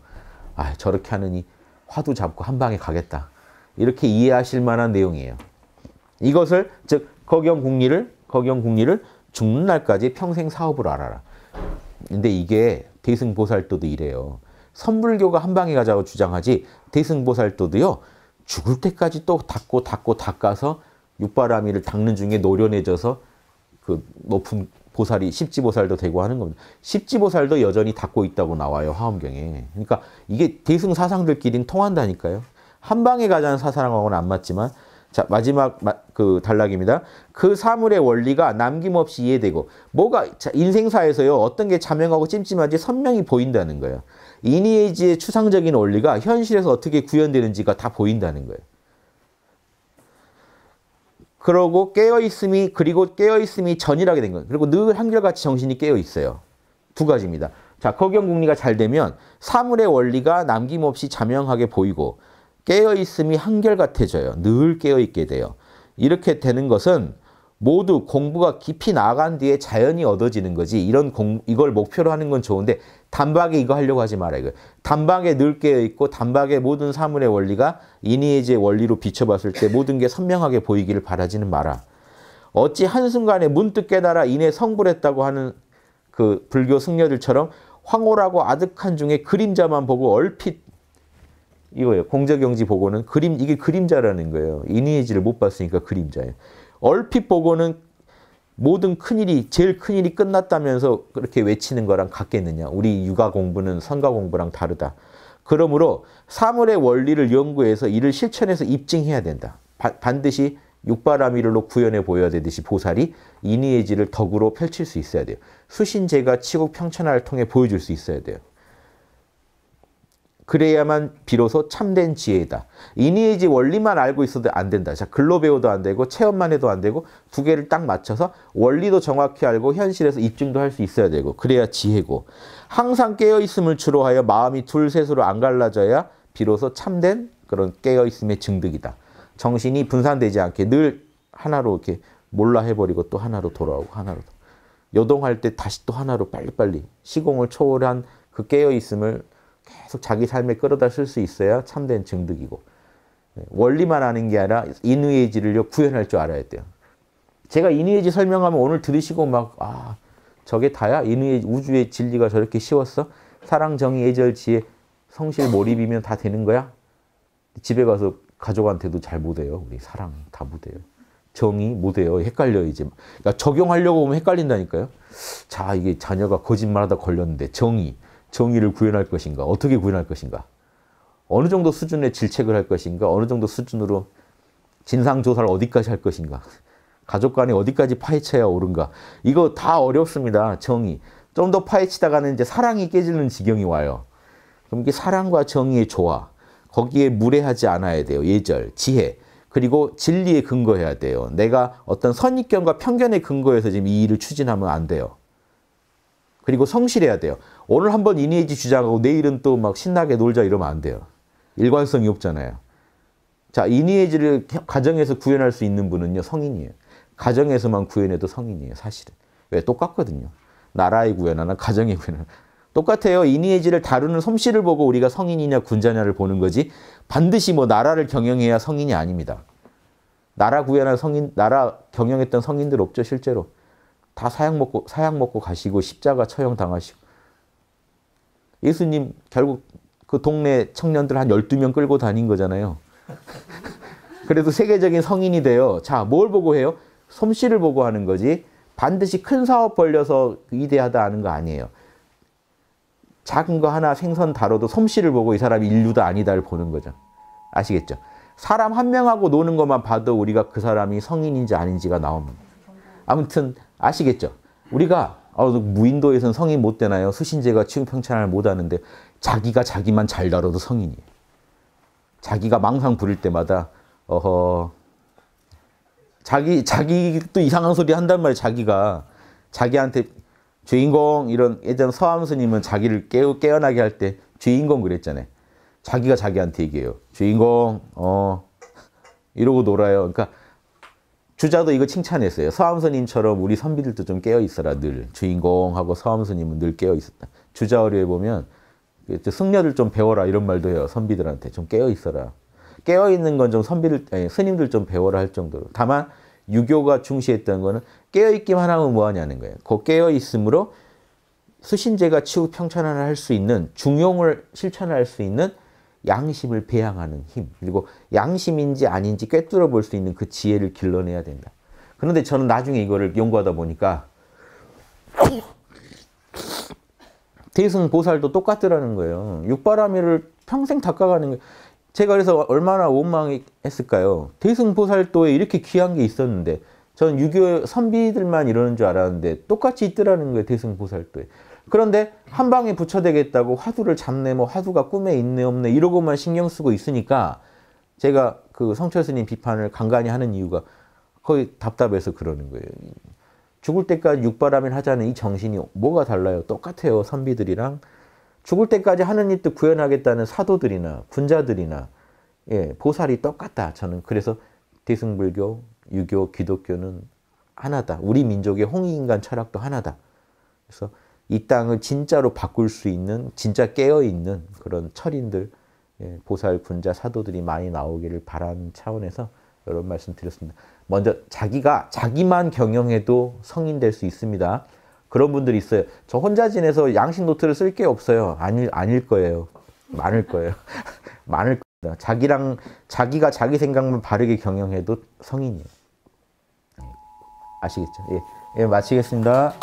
아 저렇게 하느니 화두 잡고 한 방에 가겠다. 이렇게 이해하실 만한 내용이에요. 이것을 즉 거경 국리를 거경 국리를 죽는 날까지 평생 사업으 알아라. 근데 이게 대승보살도도 이래요. 선불교가 한방에 가자고 주장하지 대승보살도도요. 죽을 때까지 또 닦고 닦고 닦아서 육바라미를 닦는 중에 노련해져서 그 높은 보살이 십지보살도 되고 하는 겁니다. 십지보살도 여전히 닦고 있다고 나와요. 화엄경에. 그러니까 이게 대승 사상들끼리는 통한다니까요. 한방에 가자는 사상하고는 안 맞지만 자, 마지막 그 단락입니다. 그 사물의 원리가 남김없이 이해되고 뭐가 인생사에서요. 어떤 게 자명하고 찜찜한지 선명히 보인다는 거예요. 이니에이지의 추상적인 원리가 현실에서 어떻게 구현되는지가 다 보인다는 거예요. 그러고 깨어있음이 그리고 깨어있음이 전이라게 된 거예요. 그리고 늘 한결같이 정신이 깨어있어요. 두 가지입니다. 자, 거경 궁리가 잘 되면 사물의 원리가 남김없이 자명하게 보이고 깨어있음이 한결같아져요. 늘 깨어있게 돼요. 이렇게 되는 것은 모두 공부가 깊이 나간 뒤에 자연이 얻어지는 거지 이런 공, 이걸 목표로 하는 건 좋은데 단박에 이거 하려고 하지 말아요. 단박에 늘 깨어있고 단박에 모든 사물의 원리가 이니에지의 이 원리로 비춰봤을 때 모든 게 선명하게 보이기를 바라지는 마라 어찌 한순간에 문득 깨달아 이내 성불했다고 하는 그 불교 승려들처럼 황홀하고 아득한 중에 그림자만 보고 얼핏 이거예요. 공자경지 보고는 그림 이게 그림자라는 거예요. 이니에지를 못 봤으니까 그림자예요. 얼핏 보고는 모든 큰일이 제일 큰일이 끝났다면서 그렇게 외치는 거랑 같겠느냐. 우리 육아 공부는 성가 공부랑 다르다. 그러므로 사물의 원리를 연구해서 이를 실천해서 입증해야 된다. 바, 반드시 육바라밀로 구현해 보여야 되듯이 보살이 인의의지를 덕으로 펼칠 수 있어야 돼요. 수신제가 치국 평천하를 통해 보여줄 수 있어야 돼요. 그래야만 비로소 참된 지혜다. 이니에지 원리만 알고 있어도 안 된다. 자, 글로 배워도 안 되고 체험만 해도 안 되고 두 개를 딱 맞춰서 원리도 정확히 알고 현실에서 입증도 할 수 있어야 되고 그래야 지혜고 항상 깨어 있음을 주로하여 마음이 둘 셋으로 안 갈라져야 비로소 참된 그런 깨어 있음의 증득이다. 정신이 분산되지 않게 늘 하나로 이렇게 몰라 해버리고 또 하나로 돌아오고 하나로 요동할 때 다시 또 하나로 빨리빨리 시공을 초월한 그 깨어 있음을 계속 자기 삶에 끌어다 쓸 수 있어야 참된 증득이고 네, 원리만 아는 게 아니라 인의의지를요 구현할 줄 알아야 돼요. 제가 인의의지 설명하면 오늘 들으시고 막아 저게 다야? 인의 우주의 진리가 저렇게 쉬웠어? 사랑, 정의, 예절, 지혜, 성실, 몰입이면 다 되는 거야? 집에 가서 가족한테도 잘 못해요. 우리 사랑 다 못해요. 정의 못해요. 헷갈려 이제. 그러니까 적용하려고 보면 헷갈린다니까요. 자 이게 자녀가 거짓말하다 걸렸는데 정의. 정의를 구현할 것인가, 어떻게 구현할 것인가, 어느 정도 수준의 질책을 할 것인가, 어느 정도 수준으로 진상조사를 어디까지 할 것인가, 가족 간에 어디까지 파헤쳐야 옳은가, 이거 다 어렵습니다. 정의. 좀 더 파헤치다가는 이제 사랑이 깨지는 지경이 와요. 그럼 이게 사랑과 정의의 조화, 거기에 무례하지 않아야 돼요. 예절, 지혜. 그리고 진리에 근거해야 돼요. 내가 어떤 선입견과 편견에 근거해서 지금 이 일을 추진하면 안 돼요. 그리고 성실해야 돼요. 오늘 한번 이니에지 주장하고 내일은 또 막 신나게 놀자 이러면 안 돼요. 일관성이 없잖아요. 자, 이니에지를 가정에서 구현할 수 있는 분은요, 성인이에요. 가정에서만 구현해도 성인이에요, 사실은. 왜? 똑같거든요. 나라의 구현하나, 가정의 구현하나. 똑같아요. 이니에지를 다루는 솜씨를 보고 우리가 성인이냐, 군자냐를 보는 거지, 반드시 뭐 나라를 경영해야 성인이 아닙니다. 나라 구현한 성인, 나라 경영했던 성인들 없죠, 실제로. 다 사약 먹고 사약 먹고 가시고 십자가 처형 당하시고 예수님 결국 그 동네 청년들 한 12명 끌고 다닌 거잖아요. 그래도 세계적인 성인이 돼요. 자, 뭘 보고 해요? 솜씨를 보고 하는 거지. 반드시 큰 사업 벌려서 위대하다 하는 거 아니에요. 작은 거 하나 생선 다뤄도 솜씨를 보고 이 사람이 인류도 아니다를 보는 거죠. 아시겠죠? 사람 한 명하고 노는 것만 봐도 우리가 그 사람이 성인인지 아닌지가 나옵니다. 아무튼 아시겠죠? 우리가 아, 무인도에선 성인 못 되나요? 수신제가 치유 평찬을 못 하는데 자기가 자기만 잘 다뤄도 성인이에요. 자기가 망상 부릴 때마다 어허 자기 자기 또 이상한 소리 한단 말이에요. 자기가 자기한테 주인공 이런 예전 서암 스님은 자기를 깨어 깨어나게 할 때 주인공 그랬잖아요. 자기가 자기한테 얘기해요. 주인공 어 이러고 놀아요. 그러니까 주자도 이거 칭찬했어요. 서암스님처럼 우리 선비들도 좀 깨어있어라 늘. 주인공하고 서암스님은 늘 깨어있었다. 주자어류에 보면 승려들 좀 배워라 이런 말도 해요. 선비들한테 좀 깨어있어라. 깨어있는 건 좀 선비들, 아니, 스님들 좀 배워라 할 정도로. 다만 유교가 중시했던 거는 깨어있기만 하면 뭐하냐는 거예요. 그깨어있으로 수신제가 치우 평천을 할 수 있는 중용을 실천할 수 있는 양심을 배양하는 힘, 그리고 양심인지 아닌지 꿰뚫어 볼 수 있는 그 지혜를 길러내야 된다. 그런데 저는 나중에 이거를 연구하다 보니까 대승보살도 똑같더라는 거예요. 육바라밀을 평생 닦아가는 거 제가 그래서 얼마나 원망했을까요? 대승보살도에 이렇게 귀한 게 있었는데 저 유교 선비들만 이러는 줄 알았는데 똑같이 있더라는 거예요. 대승보살도에. 그런데 한 방에 붙여대겠다고 화두를 잡네, 뭐 화두가 꿈에 있네 없네 이러고만 신경 쓰고 있으니까 제가 그 성철 스님 비판을 간간히 하는 이유가 거의 답답해서 그러는 거예요. 죽을 때까지 육바라밀 하자는 이 정신이 뭐가 달라요? 똑같아요. 선비들이랑 죽을 때까지 하느님 뜻 구현하겠다는 사도들이나 군자들이나 예, 보살이 똑같다. 저는 그래서 대승불교, 유교, 기독교는 하나다. 우리 민족의 홍익인간 철학도 하나다. 그래서 이 땅을 진짜로 바꿀 수 있는 진짜 깨어 있는 그런 철인들 예, 보살 분자 사도들이 많이 나오기를 바라는 차원에서 이런 말씀 드렸습니다. 먼저 자기가 자기만 경영해도 성인 될 수 있습니다. 그런 분들이 있어요. 저 혼자 지내서 양식 노트를 쓸 게 없어요. 아닐 아닐 거예요. 많을 거예요. 많을 겁니다. 자기랑 자기가 자기 생각만 바르게 경영해도 성인이에요. 네. 아시겠죠? 예, 예 마치겠습니다.